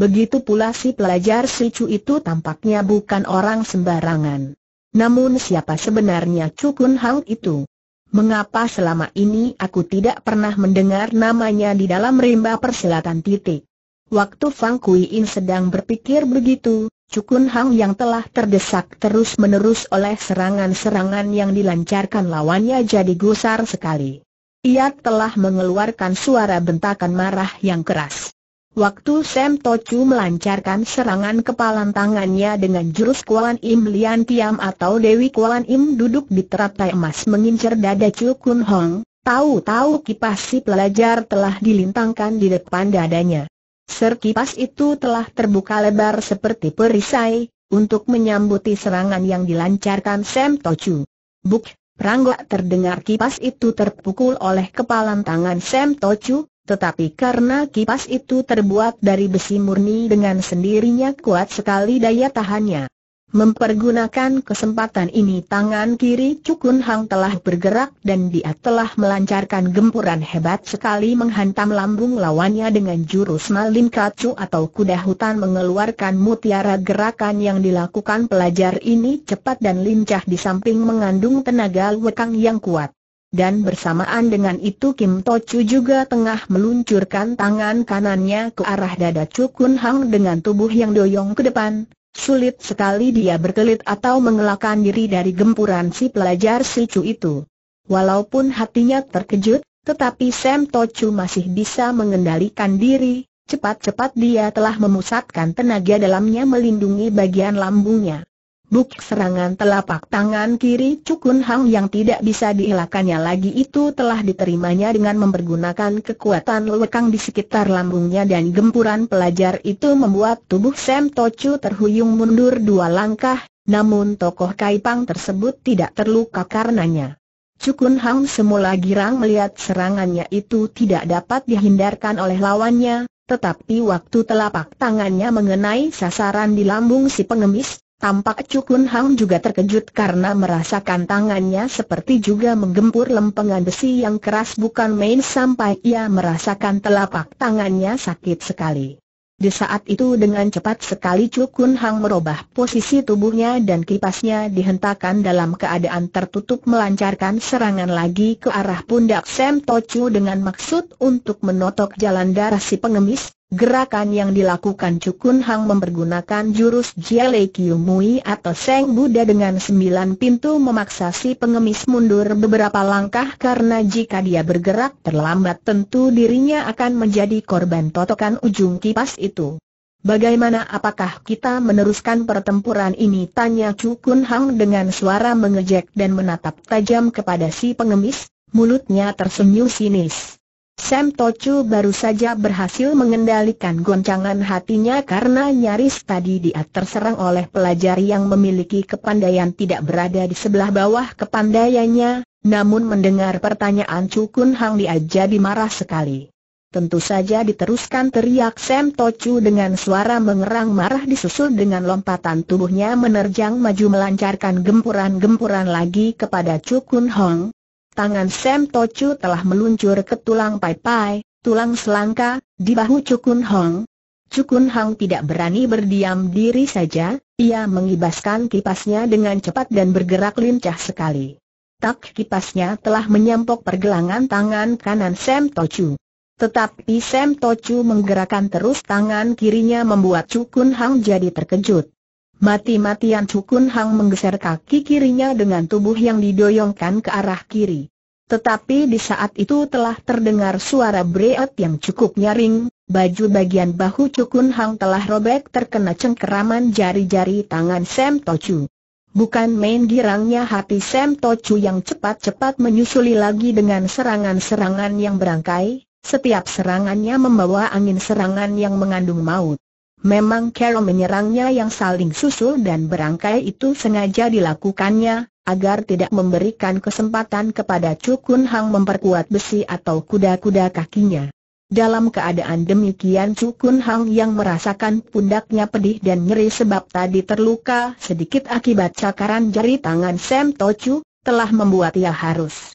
Begitu pula si pelajar si itu tampaknya bukan orang sembarangan. Namun siapa sebenarnya Cukun Hang itu? Mengapa selama ini aku tidak pernah mendengar namanya di dalam rimba persilatan titik? Waktu Fang Kui In sedang berpikir begitu, Cukun Hang yang telah terdesak terus-menerus oleh serangan-serangan yang dilancarkan lawannya jadi gusar sekali. Ia telah mengeluarkan suara bentakan marah yang keras. Waktu Sam Tochu melancarkan serangan kepalan tangannya dengan jurus Kuan Im Lian Tiam atau Dewi Kuan Im duduk di teratai emas mengincar dada Chu Kun Hong, tahu-tahu kipas si pelajar telah dilintangkan di depan dadanya. kipas itu telah terbuka lebar seperti perisai, untuk menyambuti serangan yang dilancarkan Sam Tochu. Buk, perangga terdengar kipas itu terpukul oleh kepalan tangan Sam Tochu, tetapi karena kipas itu terbuat dari besi murni dengan sendirinya kuat sekali daya tahannya. Mempergunakan kesempatan ini tangan kiri Cukun Hang telah bergerak dan dia telah melancarkan gempuran hebat sekali menghantam lambung lawannya dengan jurus Malin Kacu atau kuda hutan mengeluarkan mutiara gerakan yang dilakukan pelajar ini cepat dan lincah di samping mengandung tenaga lekang yang kuat dan bersamaan dengan itu Kim Tochu juga tengah meluncurkan tangan kanannya ke arah dada Chukun Hang dengan tubuh yang doyong ke depan. Sulit sekali dia berkelit atau mengelakkan diri dari gempuran si pelajar Chu itu. Walaupun hatinya terkejut, tetapi Sam Tochu masih bisa mengendalikan diri, cepat-cepat dia telah memusatkan tenaga dalamnya melindungi bagian lambungnya. Buk serangan telapak tangan kiri Cukun Hang yang tidak bisa dielakannya lagi itu telah diterimanya dengan mempergunakan kekuatan lekang di sekitar lambungnya dan gempuran pelajar itu membuat tubuh Sam Tochu terhuyung mundur dua langkah, namun tokoh Kaipang tersebut tidak terluka karenanya. Cukun Hang semula girang melihat serangannya itu tidak dapat dihindarkan oleh lawannya, tetapi waktu telapak tangannya mengenai sasaran di lambung si pengemis, Tampak Cukun Hang juga terkejut karena merasakan tangannya seperti juga menggempur lempengan besi yang keras bukan main sampai ia merasakan telapak tangannya sakit sekali. Di saat itu dengan cepat sekali Cukun Hang merubah posisi tubuhnya dan kipasnya dihentakkan dalam keadaan tertutup melancarkan serangan lagi ke arah pundak Sam Tochu dengan maksud untuk menotok jalan darah si pengemis, Gerakan yang dilakukan Cukun Hang mempergunakan jurus Kiu Mui atau Seng Buddha dengan sembilan pintu memaksa si pengemis mundur beberapa langkah karena jika dia bergerak terlambat tentu dirinya akan menjadi korban totokan ujung kipas itu. Bagaimana apakah kita meneruskan pertempuran ini? Tanya Cukun Hang dengan suara mengejek dan menatap tajam kepada si pengemis, mulutnya tersenyum sinis. Sam Tochu baru saja berhasil mengendalikan goncangan hatinya karena nyaris tadi dia terserang oleh pelajar yang memiliki kepandaian tidak berada di sebelah bawah kepandaiannya, namun mendengar pertanyaan Cukun Hang dia jadi marah sekali. Tentu saja diteruskan teriak Sam Tochu dengan suara mengerang marah disusul dengan lompatan tubuhnya menerjang maju melancarkan gempuran-gempuran lagi kepada Cukun Hong, tangan Sam Tochu telah meluncur ke tulang Pai Pai, tulang selangka, di bahu Cukun Hong. Cukun Hong tidak berani berdiam diri saja, ia mengibaskan kipasnya dengan cepat dan bergerak lincah sekali. Tak kipasnya telah menyampok pergelangan tangan kanan Sam Tochu. Tetapi Sam Tochu menggerakkan terus tangan kirinya membuat Cukun Hong jadi terkejut. Mati-matian Cukun Hang menggeser kaki kirinya dengan tubuh yang didoyongkan ke arah kiri. Tetapi di saat itu telah terdengar suara breot yang cukup nyaring, baju bagian bahu Cukun Hang telah robek terkena cengkeraman jari-jari tangan Sam Tochu. Bukan main girangnya hati Sam Tochu yang cepat-cepat menyusuli lagi dengan serangan-serangan yang berangkai, setiap serangannya membawa angin serangan yang mengandung maut. Memang Carol menyerangnya yang saling susul dan berangkai itu sengaja dilakukannya, agar tidak memberikan kesempatan kepada Cukun Hang memperkuat besi atau kuda-kuda kakinya. Dalam keadaan demikian Cukun Hang yang merasakan pundaknya pedih dan nyeri sebab tadi terluka sedikit akibat cakaran jari tangan Sam Tochu, telah membuat ia harus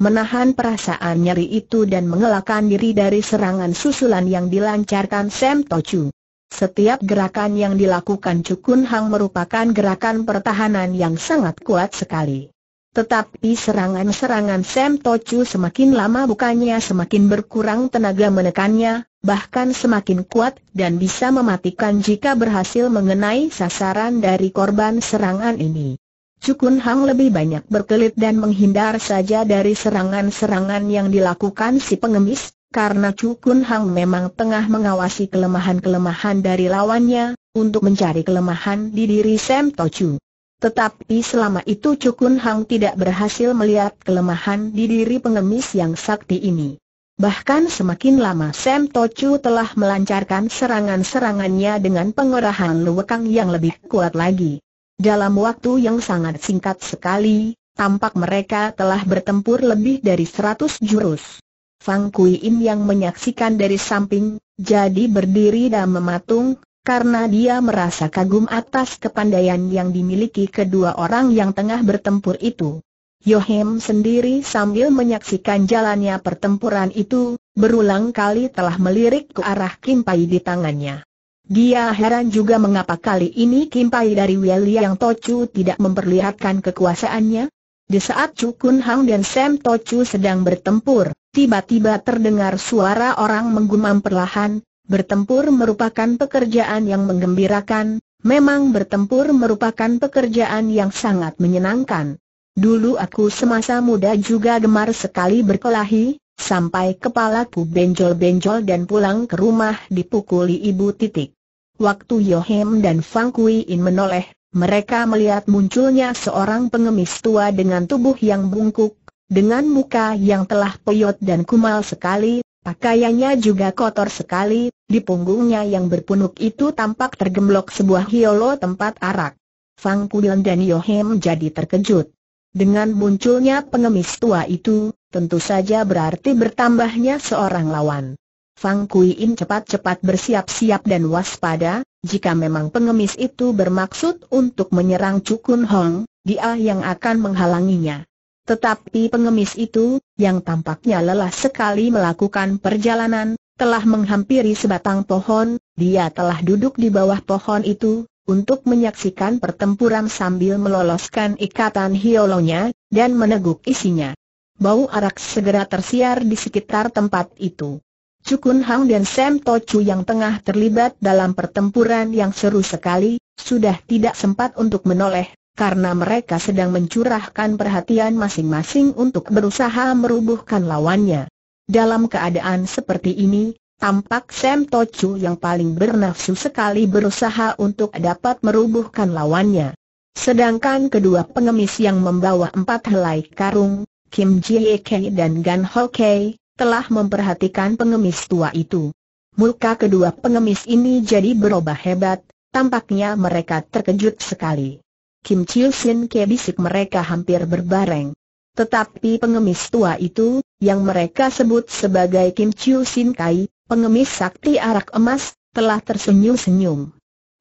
menahan perasaan nyeri itu dan mengelakkan diri dari serangan susulan yang dilancarkan Sam Tochu. Setiap gerakan yang dilakukan Cukun Hang merupakan gerakan pertahanan yang sangat kuat sekali. Tetapi serangan-serangan Sam Tochu semakin lama bukannya semakin berkurang tenaga menekannya, bahkan semakin kuat dan bisa mematikan jika berhasil mengenai sasaran dari korban serangan ini. Cukun Hang lebih banyak berkelit dan menghindar saja dari serangan-serangan yang dilakukan si pengemis, karena Cukun Hang memang tengah mengawasi kelemahan-kelemahan dari lawannya, untuk mencari kelemahan di diri Sam Tochu. Tetapi selama itu Cukun Hang tidak berhasil melihat kelemahan di diri pengemis yang sakti ini. Bahkan semakin lama Sam Tochu telah melancarkan serangan-serangannya dengan pengerahan luwekang yang lebih kuat lagi. Dalam waktu yang sangat singkat sekali, tampak mereka telah bertempur lebih dari 100 jurus. Fang Kui Im yang menyaksikan dari samping, jadi berdiri dan mematung, karena dia merasa kagum atas kepandaian yang dimiliki kedua orang yang tengah bertempur itu. Yohem sendiri sambil menyaksikan jalannya pertempuran itu, berulang kali telah melirik ke arah Kim Pai di tangannya. Dia heran juga mengapa kali ini Kim Pai dari Weli yang Tochu tidak memperlihatkan kekuasaannya. Di saat Chu Kun Hang dan Sam Tochu sedang bertempur, tiba-tiba terdengar suara orang menggumam perlahan, bertempur merupakan pekerjaan yang menggembirakan, memang bertempur merupakan pekerjaan yang sangat menyenangkan. Dulu aku semasa muda juga gemar sekali berkelahi, sampai kepalaku benjol-benjol dan pulang ke rumah dipukuli ibu titik. Waktu Yohem dan Fang Kui In menoleh, mereka melihat munculnya seorang pengemis tua dengan tubuh yang bungkuk, dengan muka yang telah peyot dan kumal sekali, pakaiannya juga kotor sekali, di punggungnya yang berpunuk itu tampak tergemblok sebuah hiolo tempat arak. Fang Pudian dan Yohem jadi terkejut. Dengan munculnya pengemis tua itu, tentu saja berarti bertambahnya seorang lawan. Fang Kui cepat-cepat bersiap-siap dan waspada, jika memang pengemis itu bermaksud untuk menyerang Cukun Hong, dia yang akan menghalanginya. Tetapi pengemis itu, yang tampaknya lelah sekali melakukan perjalanan, telah menghampiri sebatang pohon, dia telah duduk di bawah pohon itu, untuk menyaksikan pertempuran sambil meloloskan ikatan hiolonya, dan meneguk isinya. Bau arak segera tersiar di sekitar tempat itu. Cukun Hang dan Sam Tochu yang tengah terlibat dalam pertempuran yang seru sekali, sudah tidak sempat untuk menoleh, karena mereka sedang mencurahkan perhatian masing-masing untuk berusaha merubuhkan lawannya. Dalam keadaan seperti ini, tampak Sam Tochu yang paling bernafsu sekali berusaha untuk dapat merubuhkan lawannya. Sedangkan kedua pengemis yang membawa empat helai karung, Kim Jie Kei dan Gan Ho Kei, telah memperhatikan pengemis tua itu. Muka kedua pengemis ini jadi berubah hebat, tampaknya mereka terkejut sekali. Kim Chiu Sin Ke bisik mereka hampir berbareng. Tetapi pengemis tua itu, yang mereka sebut sebagai Kim Chiu Sin Kai, pengemis sakti arak emas, telah tersenyum-senyum.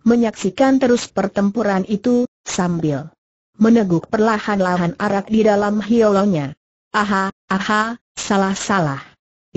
Menyaksikan terus pertempuran itu, sambil meneguk perlahan-lahan arak di dalam hiolonya. Aha, aha, salah-salah.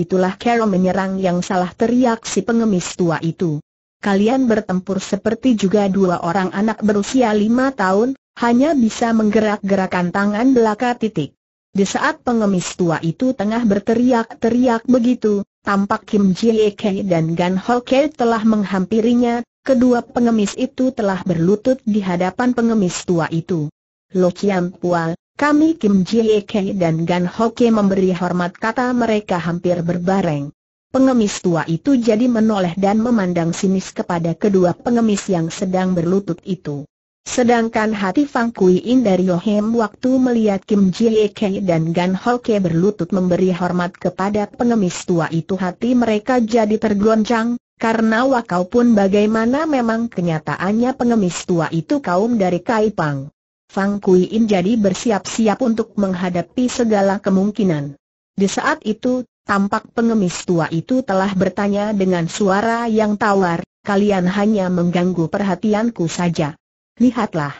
Itulah Carol menyerang yang salah teriak si pengemis tua itu kalian bertempur seperti juga dua orang anak berusia lima tahun, hanya bisa menggerak-gerakan tangan belaka titik. Di saat pengemis tua itu tengah berteriak-teriak begitu, tampak Kim Jie Kei dan Gan Ho Kei telah menghampirinya, kedua pengemis itu telah berlutut di hadapan pengemis tua itu. Lo Chiang Pual, kami Kim Jie Kei dan Gan Ho Kei memberi hormat kata mereka hampir berbareng. Pengemis tua itu jadi menoleh dan memandang sinis kepada kedua pengemis yang sedang berlutut itu. Sedangkan hati Fang Kui In dari Yohem waktu melihat Kim Jie Kei dan Gan Ho Ke berlutut memberi hormat kepada pengemis tua itu hati mereka jadi tergoncang, karena wakau pun bagaimana memang kenyataannya pengemis tua itu kaum dari Kai Pang. Fang Kui In jadi bersiap-siap untuk menghadapi segala kemungkinan. Di saat itu, Tampak pengemis tua itu telah bertanya dengan suara yang tawar, kalian hanya mengganggu perhatianku saja. Lihatlah.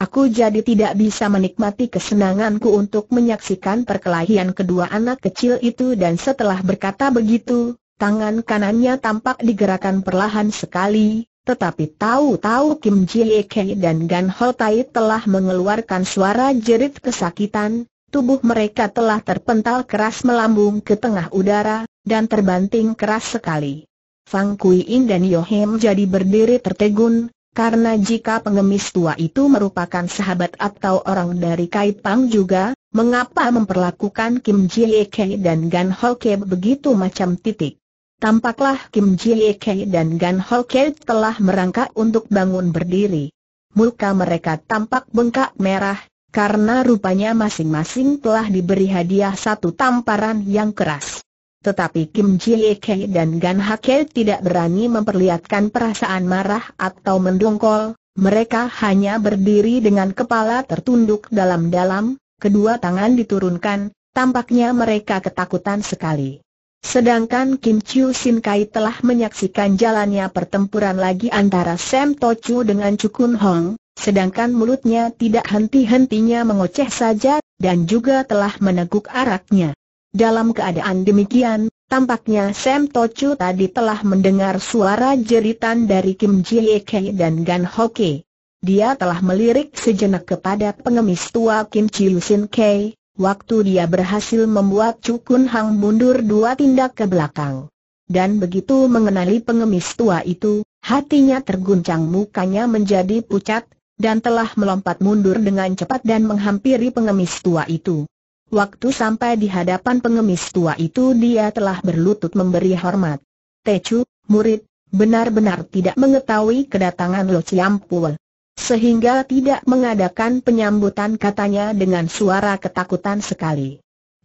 Aku jadi tidak bisa menikmati kesenanganku untuk menyaksikan perkelahian kedua anak kecil itu dan setelah berkata begitu, tangan kanannya tampak digerakkan perlahan sekali, tetapi tahu-tahu Kim Jie Kei dan Gan Ho Tai telah mengeluarkan suara jerit kesakitan, Tubuh mereka telah terpental keras melambung ke tengah udara, dan terbanting keras sekali. Fang Kui dan Yohim jadi berdiri tertegun, karena jika pengemis tua itu merupakan sahabat atau orang dari Kai Pang juga, mengapa memperlakukan Kim Jie Kei dan Gan Ho Kei begitu macam titik? Tampaklah Kim Jie Kei dan Gan Ho Kei telah merangkak untuk bangun berdiri. Muka mereka tampak bengkak merah, karena rupanya masing-masing telah diberi hadiah satu tamparan yang keras. Tetapi Kim Jie Kei dan Gan Hake tidak berani memperlihatkan perasaan marah atau mendongkol, mereka hanya berdiri dengan kepala tertunduk dalam-dalam, kedua tangan diturunkan, tampaknya mereka ketakutan sekali. Sedangkan Kim Chiu Sin Kai telah menyaksikan jalannya pertempuran lagi antara Sam To Tochu dengan Chukun Hong, sedangkan mulutnya tidak henti-hentinya mengoceh saja, dan juga telah meneguk araknya. Dalam keadaan demikian, tampaknya Sam Tochu tadi telah mendengar suara jeritan dari Kim Jie Kei dan Gan Ho Hoke. Dia telah melirik sejenak kepada pengemis tua Kim Chiu Sin Kei, waktu dia berhasil membuat Cukun Hang mundur dua tindak ke belakang. Dan begitu mengenali pengemis tua itu, hatinya terguncang mukanya menjadi pucat, dan telah melompat mundur dengan cepat dan menghampiri pengemis tua itu. Waktu sampai di hadapan pengemis tua itu dia telah berlutut memberi hormat. Teju, murid, benar-benar tidak mengetahui kedatangan Lo Ciampul. Sehingga tidak mengadakan penyambutan katanya dengan suara ketakutan sekali.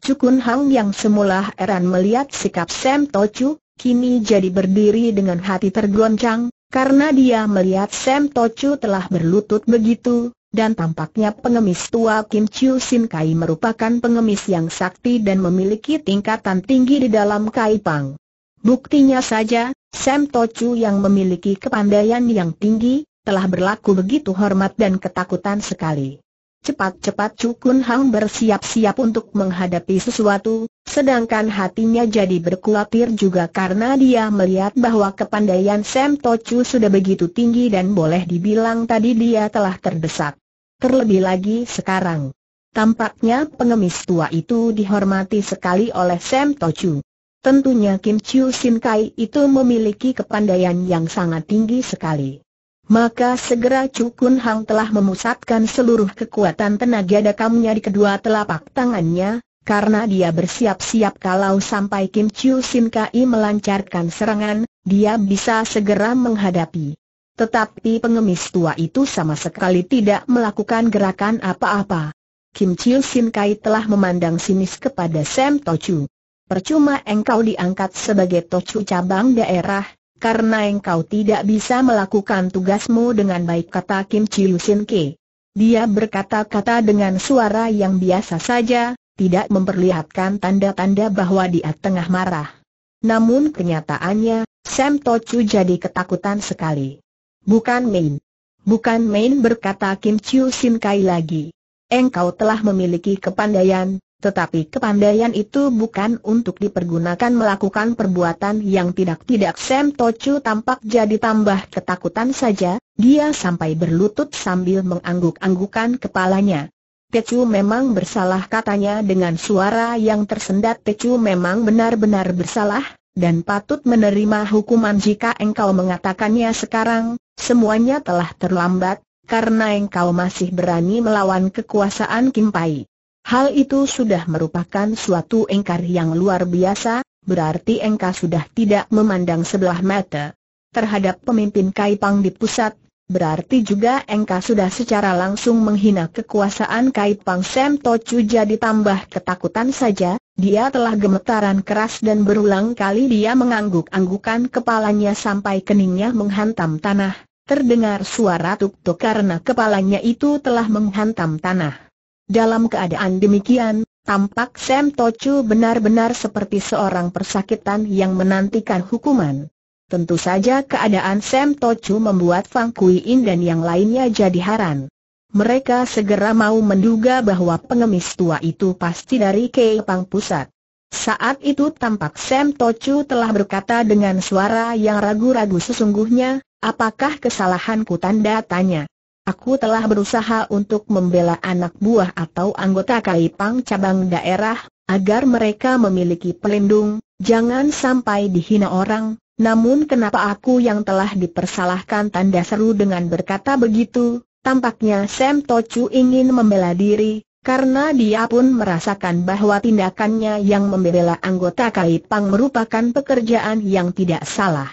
Cukun Hang yang semula heran melihat sikap Sam Tochu, kini jadi berdiri dengan hati tergoncang, karena dia melihat Sam Tochu telah berlutut begitu, dan tampaknya pengemis tua Kim Chiu Sin Kai merupakan pengemis yang sakti dan memiliki tingkatan tinggi di dalam Kai Pang. Buktinya saja, Sam Tochu yang memiliki kepandaian yang tinggi, telah berlaku begitu hormat dan ketakutan sekali. Cepat-cepat Cukun Hang bersiap-siap untuk menghadapi sesuatu, sedangkan hatinya jadi berkuatir juga karena dia melihat bahwa kepandaian Sam Tochu sudah begitu tinggi dan boleh dibilang tadi dia telah terdesak. Terlebih lagi sekarang. Tampaknya pengemis tua itu dihormati sekali oleh Sam Tochu. Tentunya Kim Chiu Sin Kai itu memiliki kepandaian yang sangat tinggi sekali. Maka segera Cukun Hang telah memusatkan seluruh kekuatan tenaga dakamnya di kedua telapak tangannya, karena dia bersiap-siap kalau sampai Kim Chiu Sin Kai melancarkan serangan, dia bisa segera menghadapi. Tetapi pengemis tua itu sama sekali tidak melakukan gerakan apa-apa. Kim Chiu Sin Kai telah memandang sinis kepada Sam Tochu. Percuma engkau diangkat sebagai Tochu cabang daerah, karena engkau tidak bisa melakukan tugasmu dengan baik kata Kim Chiu Sin Ke. Dia berkata-kata dengan suara yang biasa saja, tidak memperlihatkan tanda-tanda bahwa dia tengah marah. Namun kenyataannya, Sam Tochu jadi ketakutan sekali. Bukan main. Bukan main berkata Kim Chiu Sin Kai lagi. Engkau telah memiliki kepandaian, tetapi kepandaian itu bukan untuk dipergunakan melakukan perbuatan yang tidak-tidak Sam Tochu tampak jadi tambah ketakutan saja, dia sampai berlutut sambil mengangguk-anggukan kepalanya. Tecu memang bersalah katanya dengan suara yang tersendat Tecu memang benar-benar bersalah, dan patut menerima hukuman jika engkau mengatakannya sekarang, semuanya telah terlambat, karena engkau masih berani melawan kekuasaan Kimpai. Hal itu sudah merupakan suatu engkar yang luar biasa, berarti engkau sudah tidak memandang sebelah mata terhadap pemimpin Kaipang di pusat, berarti juga engkau sudah secara langsung menghina kekuasaan Kaipang Sam Tocu jadi tambah ketakutan saja, dia telah gemetaran keras dan berulang kali dia mengangguk-anggukan kepalanya sampai keningnya menghantam tanah. Terdengar suara tuk-tuk karena kepalanya itu telah menghantam tanah. Dalam keadaan demikian, tampak Sam Tochu benar-benar seperti seorang persakitan yang menantikan hukuman. Tentu saja keadaan Sam Tochu membuat Fang Kui In dan yang lainnya jadi heran. Mereka segera mau menduga bahwa pengemis tua itu pasti dari Keipang Pusat. Saat itu tampak Sam Tochu telah berkata dengan suara yang ragu-ragu sesungguhnya, apakah kesalahanku tanda tanya. Aku telah berusaha untuk membela anak buah atau anggota Kaipang cabang daerah, agar mereka memiliki pelindung, jangan sampai dihina orang, namun kenapa aku yang telah dipersalahkan tanda seru dengan berkata begitu, tampaknya Sam Tochu ingin membela diri, karena dia pun merasakan bahwa tindakannya yang membela anggota Kaipang merupakan pekerjaan yang tidak salah.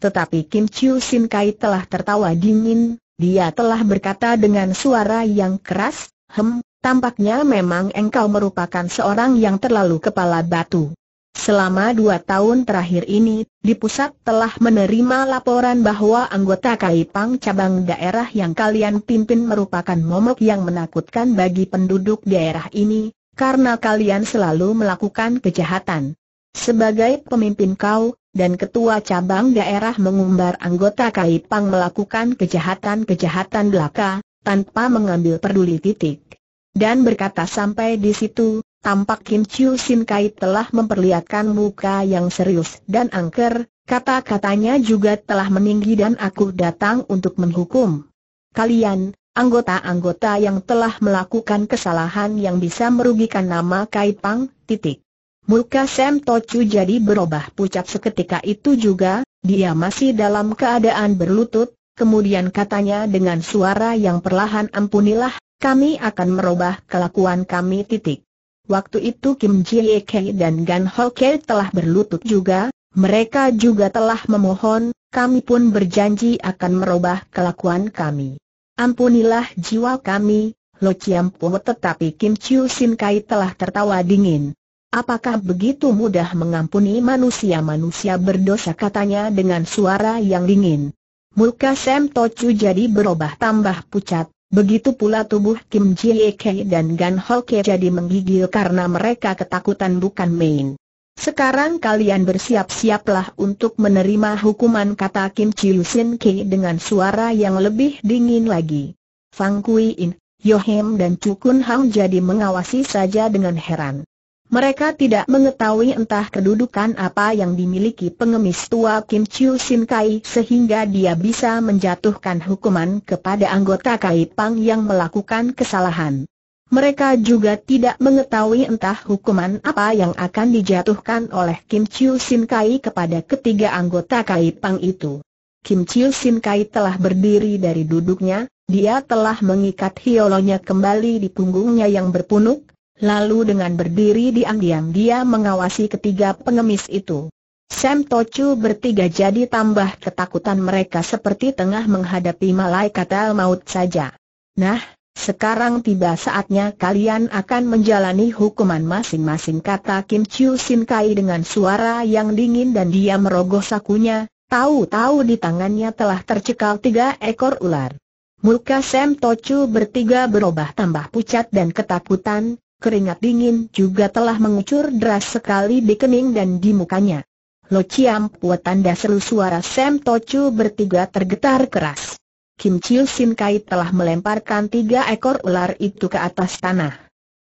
Tetapi Kim Chiu Sin Kai telah tertawa dingin, dia telah berkata dengan suara yang keras, Hem, tampaknya memang engkau merupakan seorang yang terlalu kepala batu. Selama dua tahun terakhir ini, di pusat telah menerima laporan bahwa anggota Kaipang cabang daerah yang kalian pimpin merupakan momok yang menakutkan bagi penduduk daerah ini, karena kalian selalu melakukan kejahatan. Sebagai pemimpin kau, dan ketua cabang daerah mengumbar anggota Kaipang melakukan kejahatan-kejahatan belaka, tanpa mengambil peduli titik. Dan berkata sampai di situ, tampak Kim Chiu Sin Kai telah memperlihatkan muka yang serius dan angker, kata-katanya juga telah meninggi dan aku datang untuk menghukum. Kalian, anggota-anggota yang telah melakukan kesalahan yang bisa merugikan nama Kaipang, titik. Muka Sam Tocu jadi berubah pucat seketika itu juga, dia masih dalam keadaan berlutut, kemudian katanya dengan suara yang perlahan ampunilah, kami akan merubah kelakuan kami titik. Waktu itu Kim Jie Kei dan Gan Ho Kei telah berlutut juga, mereka juga telah memohon, kami pun berjanji akan merubah kelakuan kami. Ampunilah jiwa kami, Lo Chiam Po tetapi Kim Chiu Sin Kai telah tertawa dingin. Apakah begitu mudah mengampuni manusia-manusia berdosa katanya dengan suara yang dingin. Muka Sam Tocu jadi berubah tambah pucat, begitu pula tubuh Kim Jie Kei dan Gan Hoke jadi menggigil karena mereka ketakutan bukan main. Sekarang kalian bersiap-siaplah untuk menerima hukuman kata Kim Chiu Sin Kei dengan suara yang lebih dingin lagi. Fang Kui In, Yohem dan Kun Hang jadi mengawasi saja dengan heran. Mereka tidak mengetahui entah kedudukan apa yang dimiliki pengemis tua Kim Chiu Sin Kai sehingga dia bisa menjatuhkan hukuman kepada anggota Kai Pang yang melakukan kesalahan. Mereka juga tidak mengetahui entah hukuman apa yang akan dijatuhkan oleh Kim Chiu Sin Kai kepada ketiga anggota Kai Pang itu. Kim Chiu Sin Kai telah berdiri dari duduknya, dia telah mengikat hiolonya kembali di punggungnya yang berpunuk, Lalu dengan berdiri diam-diam dia mengawasi ketiga pengemis itu. Sam Tocu bertiga jadi tambah ketakutan mereka seperti tengah menghadapi malaikat maut saja. Nah, sekarang tiba saatnya kalian akan menjalani hukuman masing-masing kata Kim Chiu Sin Kai dengan suara yang dingin dan dia merogoh sakunya, tahu-tahu di tangannya telah tercekal tiga ekor ular. Muka Sam Tocu bertiga berubah tambah pucat dan ketakutan, keringat dingin juga telah mengucur deras sekali di kening dan di mukanya. Lo Chiam Pua tanda seru suara Sam Tochu bertiga tergetar keras. Kim Chiu Sin Kai telah melemparkan tiga ekor ular itu ke atas tanah.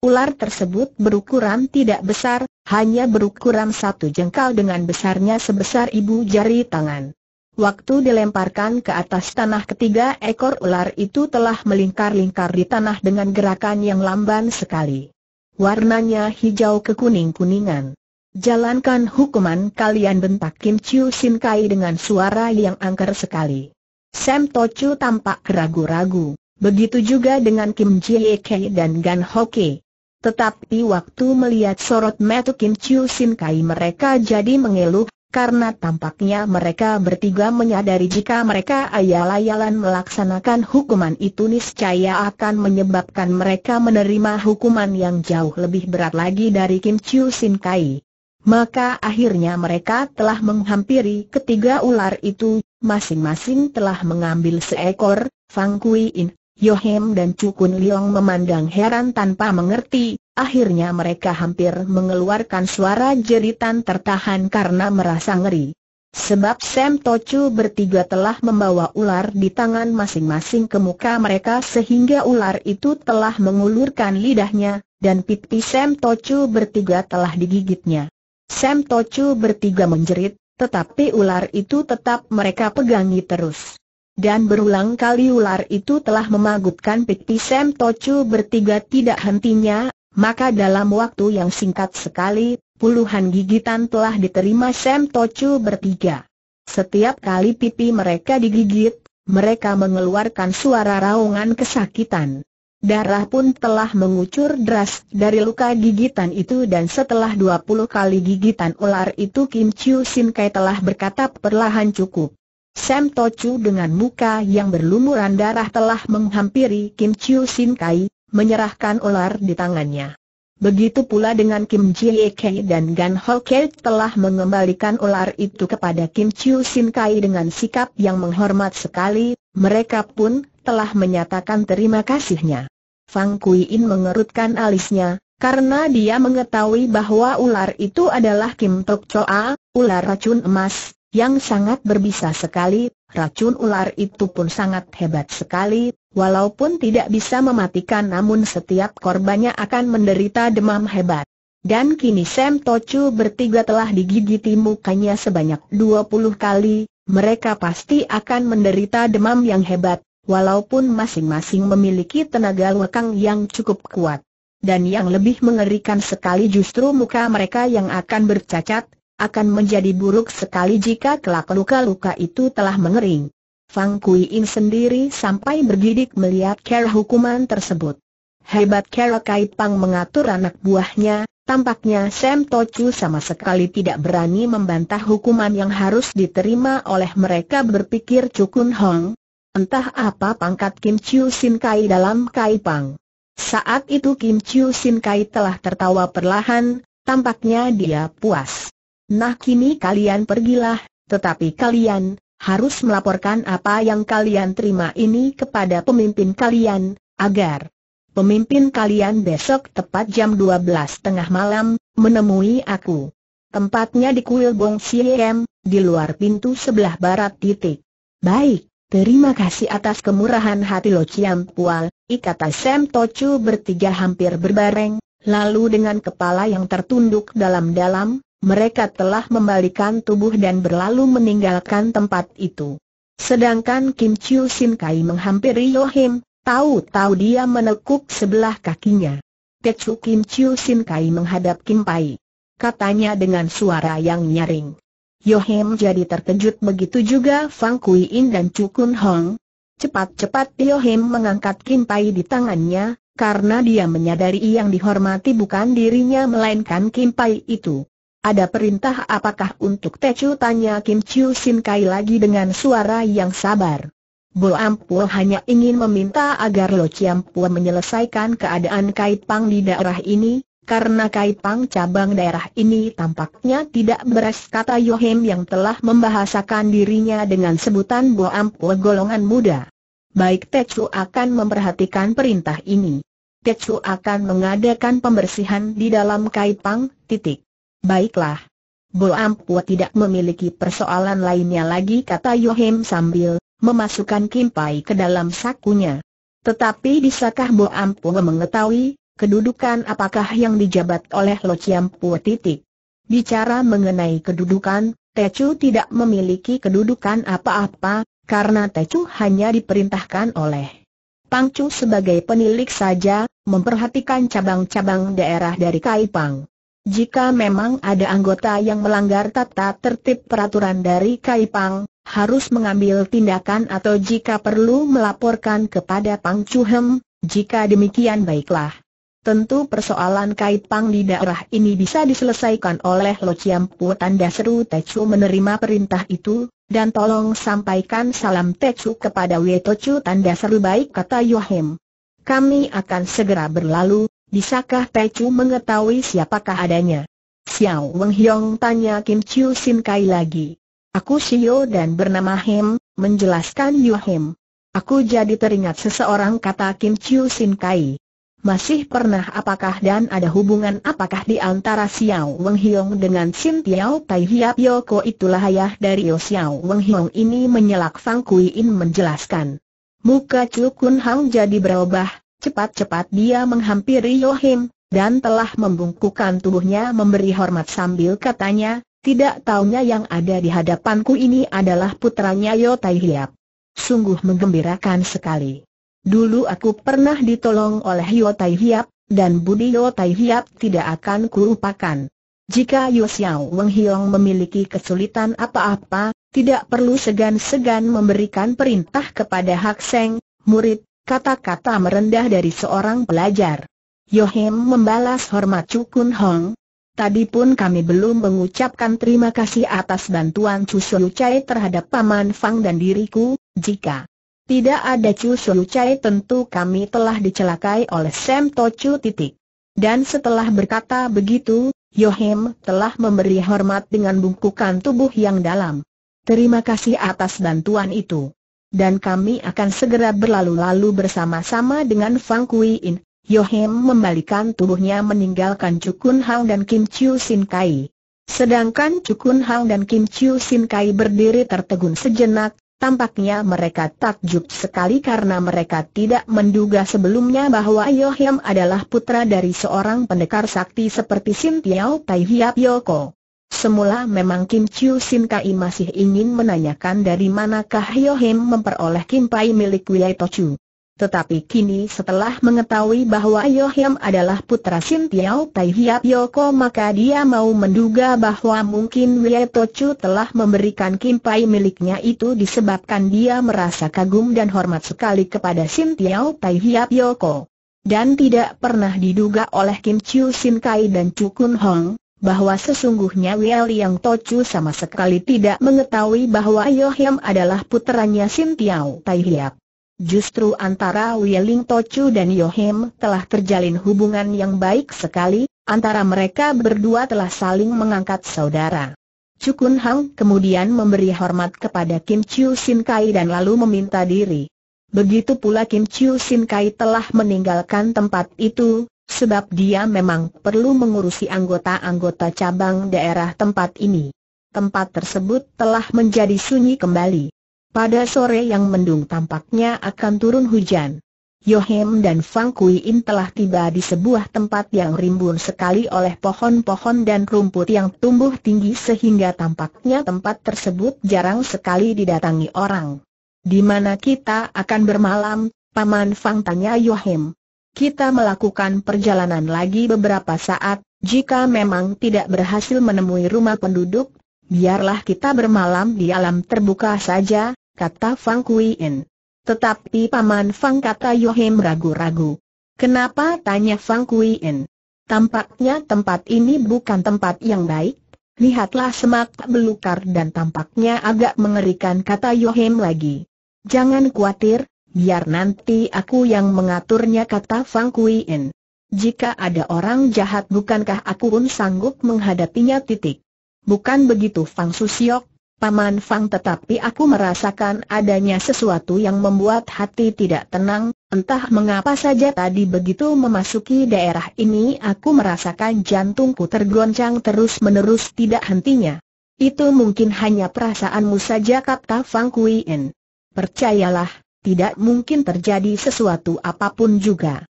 Ular tersebut berukuran tidak besar, hanya berukuran satu jengkal dengan besarnya sebesar ibu jari tangan. Waktu dilemparkan ke atas tanah ketiga ekor ular itu telah melingkar-lingkar di tanah dengan gerakan yang lamban sekali warnanya hijau kekuning-kuningan. Jalankan hukuman kalian bentak Kim Chiu Sin Kai dengan suara yang angker sekali. Sam To Tochu tampak keragu ragu begitu juga dengan Kim Jie Kei dan Gan Hoke. Tetapi waktu melihat sorot mata Kim Chiu Sin Kai mereka jadi mengeluh, karena tampaknya mereka bertiga menyadari jika mereka ayal-ayalan melaksanakan hukuman itu niscaya akan menyebabkan mereka menerima hukuman yang jauh lebih berat lagi dari Kim Chiu Sin Kai. Maka akhirnya mereka telah menghampiri ketiga ular itu, masing-masing telah mengambil seekor, Fang Kui In, Yohem dan Kun Liong memandang heran tanpa mengerti, Akhirnya mereka hampir mengeluarkan suara jeritan tertahan karena merasa ngeri. Sebab Sam Tocu bertiga telah membawa ular di tangan masing-masing ke muka mereka sehingga ular itu telah mengulurkan lidahnya, dan pipi Sam Tocu bertiga telah digigitnya. Sam Tocu bertiga menjerit, tetapi ular itu tetap mereka pegangi terus. Dan berulang kali ular itu telah memagutkan pipi Sam Tocu bertiga tidak hentinya, maka dalam waktu yang singkat sekali, puluhan gigitan telah diterima Sam Tochu bertiga. Setiap kali pipi mereka digigit, mereka mengeluarkan suara raungan kesakitan. Darah pun telah mengucur deras dari luka gigitan itu dan setelah 20 kali gigitan ular itu Kim Chiu Sin Kai telah berkata perlahan cukup. Sam Tochu dengan muka yang berlumuran darah telah menghampiri Kim Chiu Sin Kai, menyerahkan ular di tangannya. Begitu pula dengan Kim Jie Kei dan Gan Ho Kei telah mengembalikan ular itu kepada Kim Chiu Sin Kai dengan sikap yang menghormat sekali, mereka pun telah menyatakan terima kasihnya. Fang Kui In mengerutkan alisnya, karena dia mengetahui bahwa ular itu adalah Kim Tok Choa, ular racun emas, yang sangat berbisa sekali, Racun ular itu pun sangat hebat sekali, walaupun tidak bisa mematikan namun setiap korbannya akan menderita demam hebat. Dan kini Sam Tochu bertiga telah digigiti mukanya sebanyak 20 kali, mereka pasti akan menderita demam yang hebat, walaupun masing-masing memiliki tenaga lekang yang cukup kuat. Dan yang lebih mengerikan sekali justru muka mereka yang akan bercacat, akan menjadi buruk sekali jika kelak luka-luka itu telah mengering. Fang Kui In sendiri sampai bergidik melihat cara hukuman tersebut. Hebat cara Kai Pang mengatur anak buahnya, tampaknya Sam Tochu sama sekali tidak berani membantah hukuman yang harus diterima oleh mereka berpikir Cukun Hong. Entah apa pangkat Kim Chiu Sin Kai dalam Kai Pang. Saat itu Kim Chiu Sin Kai telah tertawa perlahan, tampaknya dia puas. Nah kini kalian pergilah, tetapi kalian, harus melaporkan apa yang kalian terima ini kepada pemimpin kalian, agar pemimpin kalian besok tepat jam 12 tengah malam, menemui aku. Tempatnya di kuil Bong Siem, di luar pintu sebelah barat titik. Baik, terima kasih atas kemurahan hati Lo Chiam Pual, ikata Sam Tochu bertiga hampir berbareng, lalu dengan kepala yang tertunduk dalam-dalam, mereka telah membalikan tubuh dan berlalu meninggalkan tempat itu. Sedangkan Kim Chiu Sin Kai menghampiri Yohim, tahu-tahu dia menekuk sebelah kakinya. Kecu Kim Chiu Sin Kai menghadap Kim Pai. Katanya dengan suara yang nyaring. Yohim jadi terkejut begitu juga Fang Kui In dan Chu Kun Hong. Cepat-cepat Yohim mengangkat Kim Pai di tangannya, karena dia menyadari yang dihormati bukan dirinya melainkan Kim Pai itu. Ada perintah apakah untuk Tecu tanya Kim Chiu Sin Kai lagi dengan suara yang sabar. Bo Ampul hanya ingin meminta agar Lo Chiam Pua menyelesaikan keadaan Kai Pang di daerah ini, karena Kai Pang cabang daerah ini tampaknya tidak beres kata Yohem yang telah membahasakan dirinya dengan sebutan Bo Ampul golongan muda. Baik Tecu akan memperhatikan perintah ini. Tecu akan mengadakan pembersihan di dalam Kai Pang, titik. Baiklah. Bo Ampua tidak memiliki persoalan lainnya lagi kata Yohem sambil memasukkan kimpai ke dalam sakunya. Tetapi bisakah Bo Ampua mengetahui kedudukan apakah yang dijabat oleh Lo Chiam titik? Bicara mengenai kedudukan, Techu tidak memiliki kedudukan apa-apa, karena Techu hanya diperintahkan oleh Pangcu sebagai penilik saja, memperhatikan cabang-cabang daerah dari Kaipang. Jika memang ada anggota yang melanggar tata tertib peraturan dari Kaipang, harus mengambil tindakan atau jika perlu melaporkan kepada Pang Chuhem, jika demikian baiklah. Tentu persoalan Kaipang di daerah ini bisa diselesaikan oleh Lo Chiampu tanda seru Techu menerima perintah itu, dan tolong sampaikan salam Techu kepada Wetocu tanda seru baik kata Yohem. Kami akan segera berlalu, Bisakah Pecu mengetahui siapakah adanya? Xiao Weng Hiong tanya Kim Chiu Sin Kai lagi. Aku Xiao dan bernama Hem, menjelaskan Yu Hem. Aku jadi teringat seseorang kata Kim Chiu Sin Kai. Masih pernah apakah dan ada hubungan apakah di antara Xiao Weng Hiong dengan Sin Tiao Tai Hiap Yoko itulah ayah dari Yo Xiao Weng Hiong ini menyelak Fang Kui In menjelaskan. Muka Chu Kun Hang jadi berubah, Cepat-cepat dia menghampiri Yohim, dan telah membungkukkan tubuhnya memberi hormat sambil katanya, tidak taunya yang ada di hadapanku ini adalah putranya Yotai Hiap. Sungguh menggembirakan sekali. Dulu aku pernah ditolong oleh Yotai Hiap, dan budi Yotai Hiap tidak akan kulupakan. Jika Yosiao menghilang Weng Hiong memiliki kesulitan apa-apa, tidak perlu segan-segan memberikan perintah kepada Hak Seng, murid, kata-kata merendah dari seorang pelajar. Yohim membalas hormat Cukun Hong. Tadi pun kami belum mengucapkan terima kasih atas bantuan Chu Chai terhadap Paman Fang dan diriku, jika tidak ada Chu Chai tentu kami telah dicelakai oleh Sam Tochu titik. Dan setelah berkata begitu, Yohim telah memberi hormat dengan bungkukan tubuh yang dalam. Terima kasih atas bantuan itu dan kami akan segera berlalu-lalu bersama-sama dengan Fang Kui In. Yohem membalikan tubuhnya meninggalkan Cukun Hang dan Kim Chiu Sin Kai. Sedangkan Cukun Hang dan Kim Chiu Sin Kai berdiri tertegun sejenak, tampaknya mereka takjub sekali karena mereka tidak menduga sebelumnya bahwa Yohem adalah putra dari seorang pendekar sakti seperti Sin Tiao Tai Hiap Yoko. Semula memang Kim Chiu Sin Kai masih ingin menanyakan dari manakah Hyo Him memperoleh Kim Pai milik To Tochu. Tetapi kini setelah mengetahui bahwa Hyo Him adalah putra Sin Tiao Tai Hiap Yoko maka dia mau menduga bahwa mungkin To Tochu telah memberikan Kim Pai miliknya itu disebabkan dia merasa kagum dan hormat sekali kepada Sin Tiao Tai Hiap Yoko. Dan tidak pernah diduga oleh Kim Chiu Sin Kai dan Chu Kun Hong bahwa sesungguhnya Wia Liang Tocu sama sekali tidak mengetahui bahwa Yohiam adalah puteranya Sim Tiao Tai Hiap. Justru antara Wieling Tochu dan Yohim telah terjalin hubungan yang baik sekali, antara mereka berdua telah saling mengangkat saudara. Cukun Hang kemudian memberi hormat kepada Kim Chiu Sin Kai dan lalu meminta diri. Begitu pula Kim Chiu Sin Kai telah meninggalkan tempat itu, Sebab dia memang perlu mengurusi anggota-anggota cabang daerah tempat ini. Tempat tersebut telah menjadi sunyi kembali. Pada sore yang mendung tampaknya akan turun hujan. Yohem dan Fang Kuiin telah tiba di sebuah tempat yang rimbun sekali oleh pohon-pohon dan rumput yang tumbuh tinggi sehingga tampaknya tempat tersebut jarang sekali didatangi orang. Di mana kita akan bermalam? Paman Fang tanya Yohem. Kita melakukan perjalanan lagi beberapa saat, jika memang tidak berhasil menemui rumah penduduk, biarlah kita bermalam di alam terbuka saja, kata Fang Kuiin. Tetapi Paman Fang kata Yohim ragu-ragu. Kenapa tanya Fang Kuiin? Tampaknya tempat ini bukan tempat yang baik. Lihatlah semak belukar dan tampaknya agak mengerikan kata Yohim lagi. Jangan khawatir, biar nanti aku yang mengaturnya kata Fang Kuien. Jika ada orang jahat bukankah aku pun sanggup menghadapinya titik. Bukan begitu Fang Susiok, Paman Fang tetapi aku merasakan adanya sesuatu yang membuat hati tidak tenang, entah mengapa saja tadi begitu memasuki daerah ini aku merasakan jantungku tergoncang terus-menerus tidak hentinya. Itu mungkin hanya perasaanmu saja kata Fang Kuien. Percayalah, tidak mungkin terjadi sesuatu apapun juga.